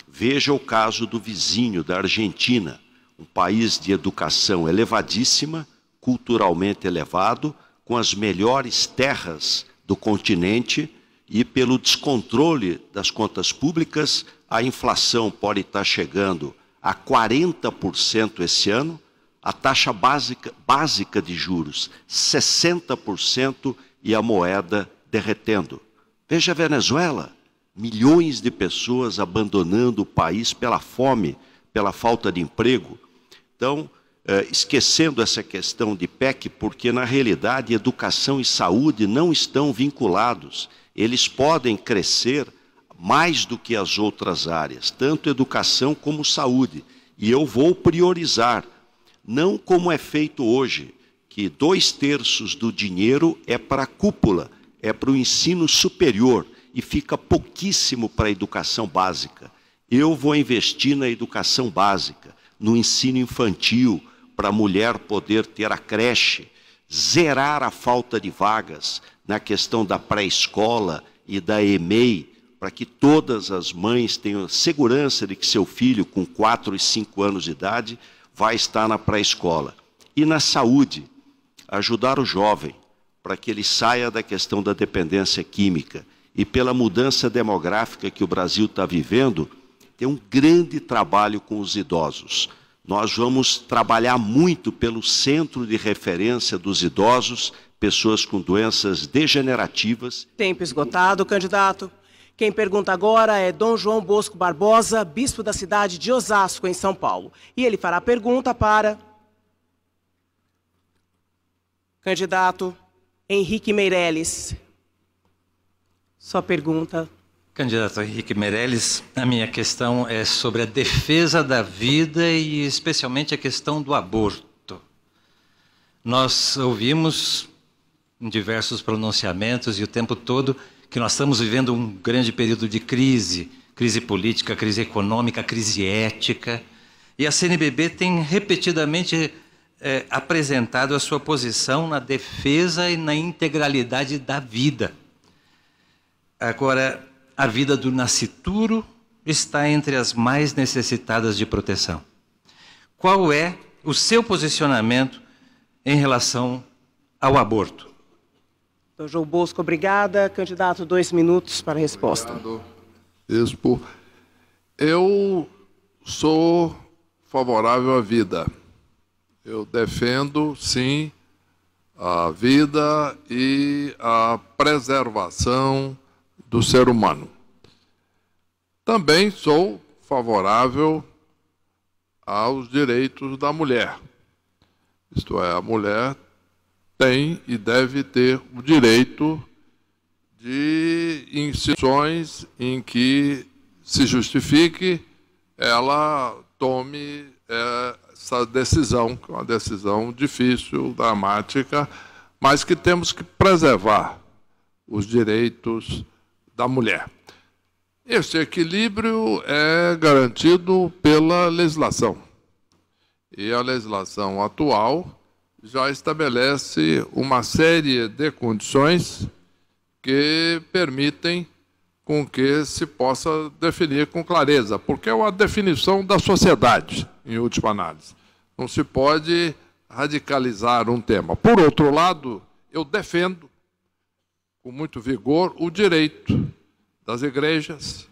Veja o caso do vizinho da Argentina, um país de educação elevadíssima, culturalmente elevado, com as melhores terras do continente e pelo descontrole das contas públicas, a inflação pode estar chegando a 40% esse ano, a taxa básica, básica de juros 60% e a moeda derretendo. Veja a Venezuela, milhões de pessoas abandonando o país pela fome, pela falta de emprego. Então, é, esquecendo essa questão de PEC, porque na realidade educação e saúde não estão vinculados eles podem crescer mais do que as outras áreas, tanto educação como saúde. E eu vou priorizar, não como é feito hoje, que dois terços do dinheiro é para a cúpula, é para o ensino superior e fica pouquíssimo para a educação básica. Eu vou investir na educação básica, no ensino infantil, para a mulher poder ter a creche, zerar a falta de vagas, na questão da pré-escola e da EMEI, para que todas as mães tenham segurança de que seu filho, com 4 e 5 anos de idade, vai estar na pré-escola. E na saúde, ajudar o jovem para que ele saia da questão da dependência química. E pela mudança demográfica que o Brasil está vivendo, tem um grande trabalho com os idosos. Nós vamos trabalhar muito pelo centro de referência dos idosos pessoas com doenças degenerativas. Tempo esgotado, candidato. Quem pergunta agora é Dom João Bosco Barbosa, bispo da cidade de Osasco, em São Paulo. E ele fará a pergunta para. Candidato Henrique Meirelles. Sua pergunta. Candidato Henrique Meirelles, a minha questão é sobre a defesa da vida e especialmente a questão do aborto. Nós ouvimos em diversos pronunciamentos e o tempo todo que nós estamos vivendo um grande período de crise, crise política, crise econômica, crise ética. E a CNBB tem repetidamente é, apresentado a sua posição na defesa e na integralidade da vida. Agora, a vida do nascituro está entre as mais necessitadas de proteção. Qual é o seu posicionamento em relação ao aborto? Dr. Então, João Bosco, obrigada. Candidato, dois minutos para a resposta. Obrigado, Expo. Eu sou favorável à vida. Eu defendo, sim, a vida e a preservação do ser humano. Também sou favorável aos direitos da mulher. Isto é, a mulher tem e deve ter o direito de instituições em que se justifique, ela tome é, essa decisão, que é uma decisão difícil, dramática, mas que temos que preservar os direitos da mulher. Este equilíbrio é garantido pela legislação. E a legislação atual já estabelece uma série de condições que permitem com que se possa definir com clareza, porque é uma definição da sociedade, em última análise. Não se pode radicalizar um tema. Por outro lado, eu defendo com muito vigor o direito das igrejas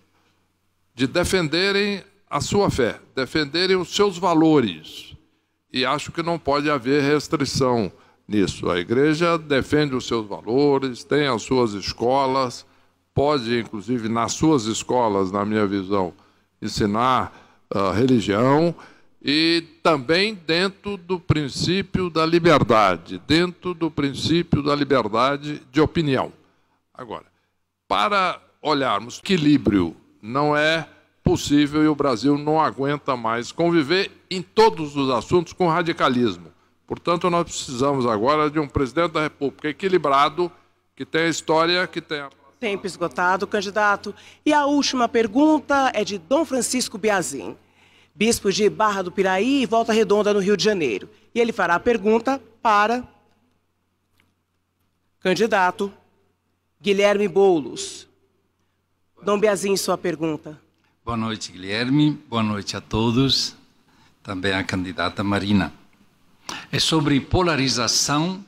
de defenderem a sua fé, defenderem os seus valores, e acho que não pode haver restrição nisso. A igreja defende os seus valores, tem as suas escolas, pode, inclusive, nas suas escolas, na minha visão, ensinar a ah, religião e também dentro do princípio da liberdade, dentro do princípio da liberdade de opinião. Agora, para olharmos equilíbrio, não é possível e o Brasil não aguenta mais conviver em todos os assuntos com radicalismo. Portanto, nós precisamos agora de um presidente da República equilibrado, que tenha história, que tenha. Tempo esgotado, candidato. E a última pergunta é de Dom Francisco Biazin, bispo de Barra do Piraí e Volta Redonda, no Rio de Janeiro. E ele fará a pergunta para. Candidato Guilherme Boulos. Dom Biazin, sua pergunta. Boa noite, Guilherme. Boa noite a todos. Também a candidata Marina. É sobre polarização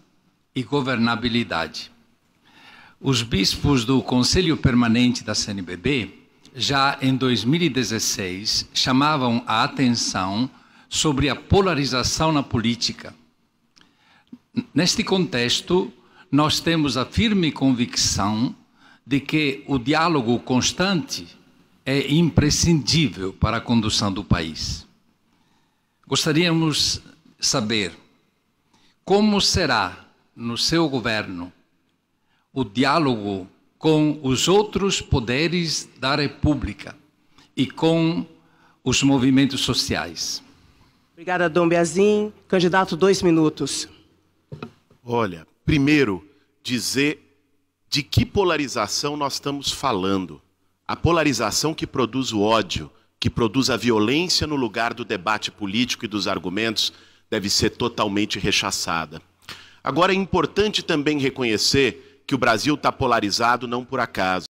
e governabilidade. Os bispos do Conselho Permanente da CNBB, já em 2016, chamavam a atenção sobre a polarização na política. Neste contexto, nós temos a firme convicção de que o diálogo constante é imprescindível para a condução do país. Gostaríamos saber como será no seu governo o diálogo com os outros poderes da República e com os movimentos sociais. Obrigada, Dom Beazin. Candidato, dois minutos. Olha, primeiro, dizer de que polarização nós estamos falando a polarização que produz o ódio, que produz a violência no lugar do debate político e dos argumentos, deve ser totalmente rechaçada. Agora, é importante também reconhecer que o Brasil está polarizado não por acaso.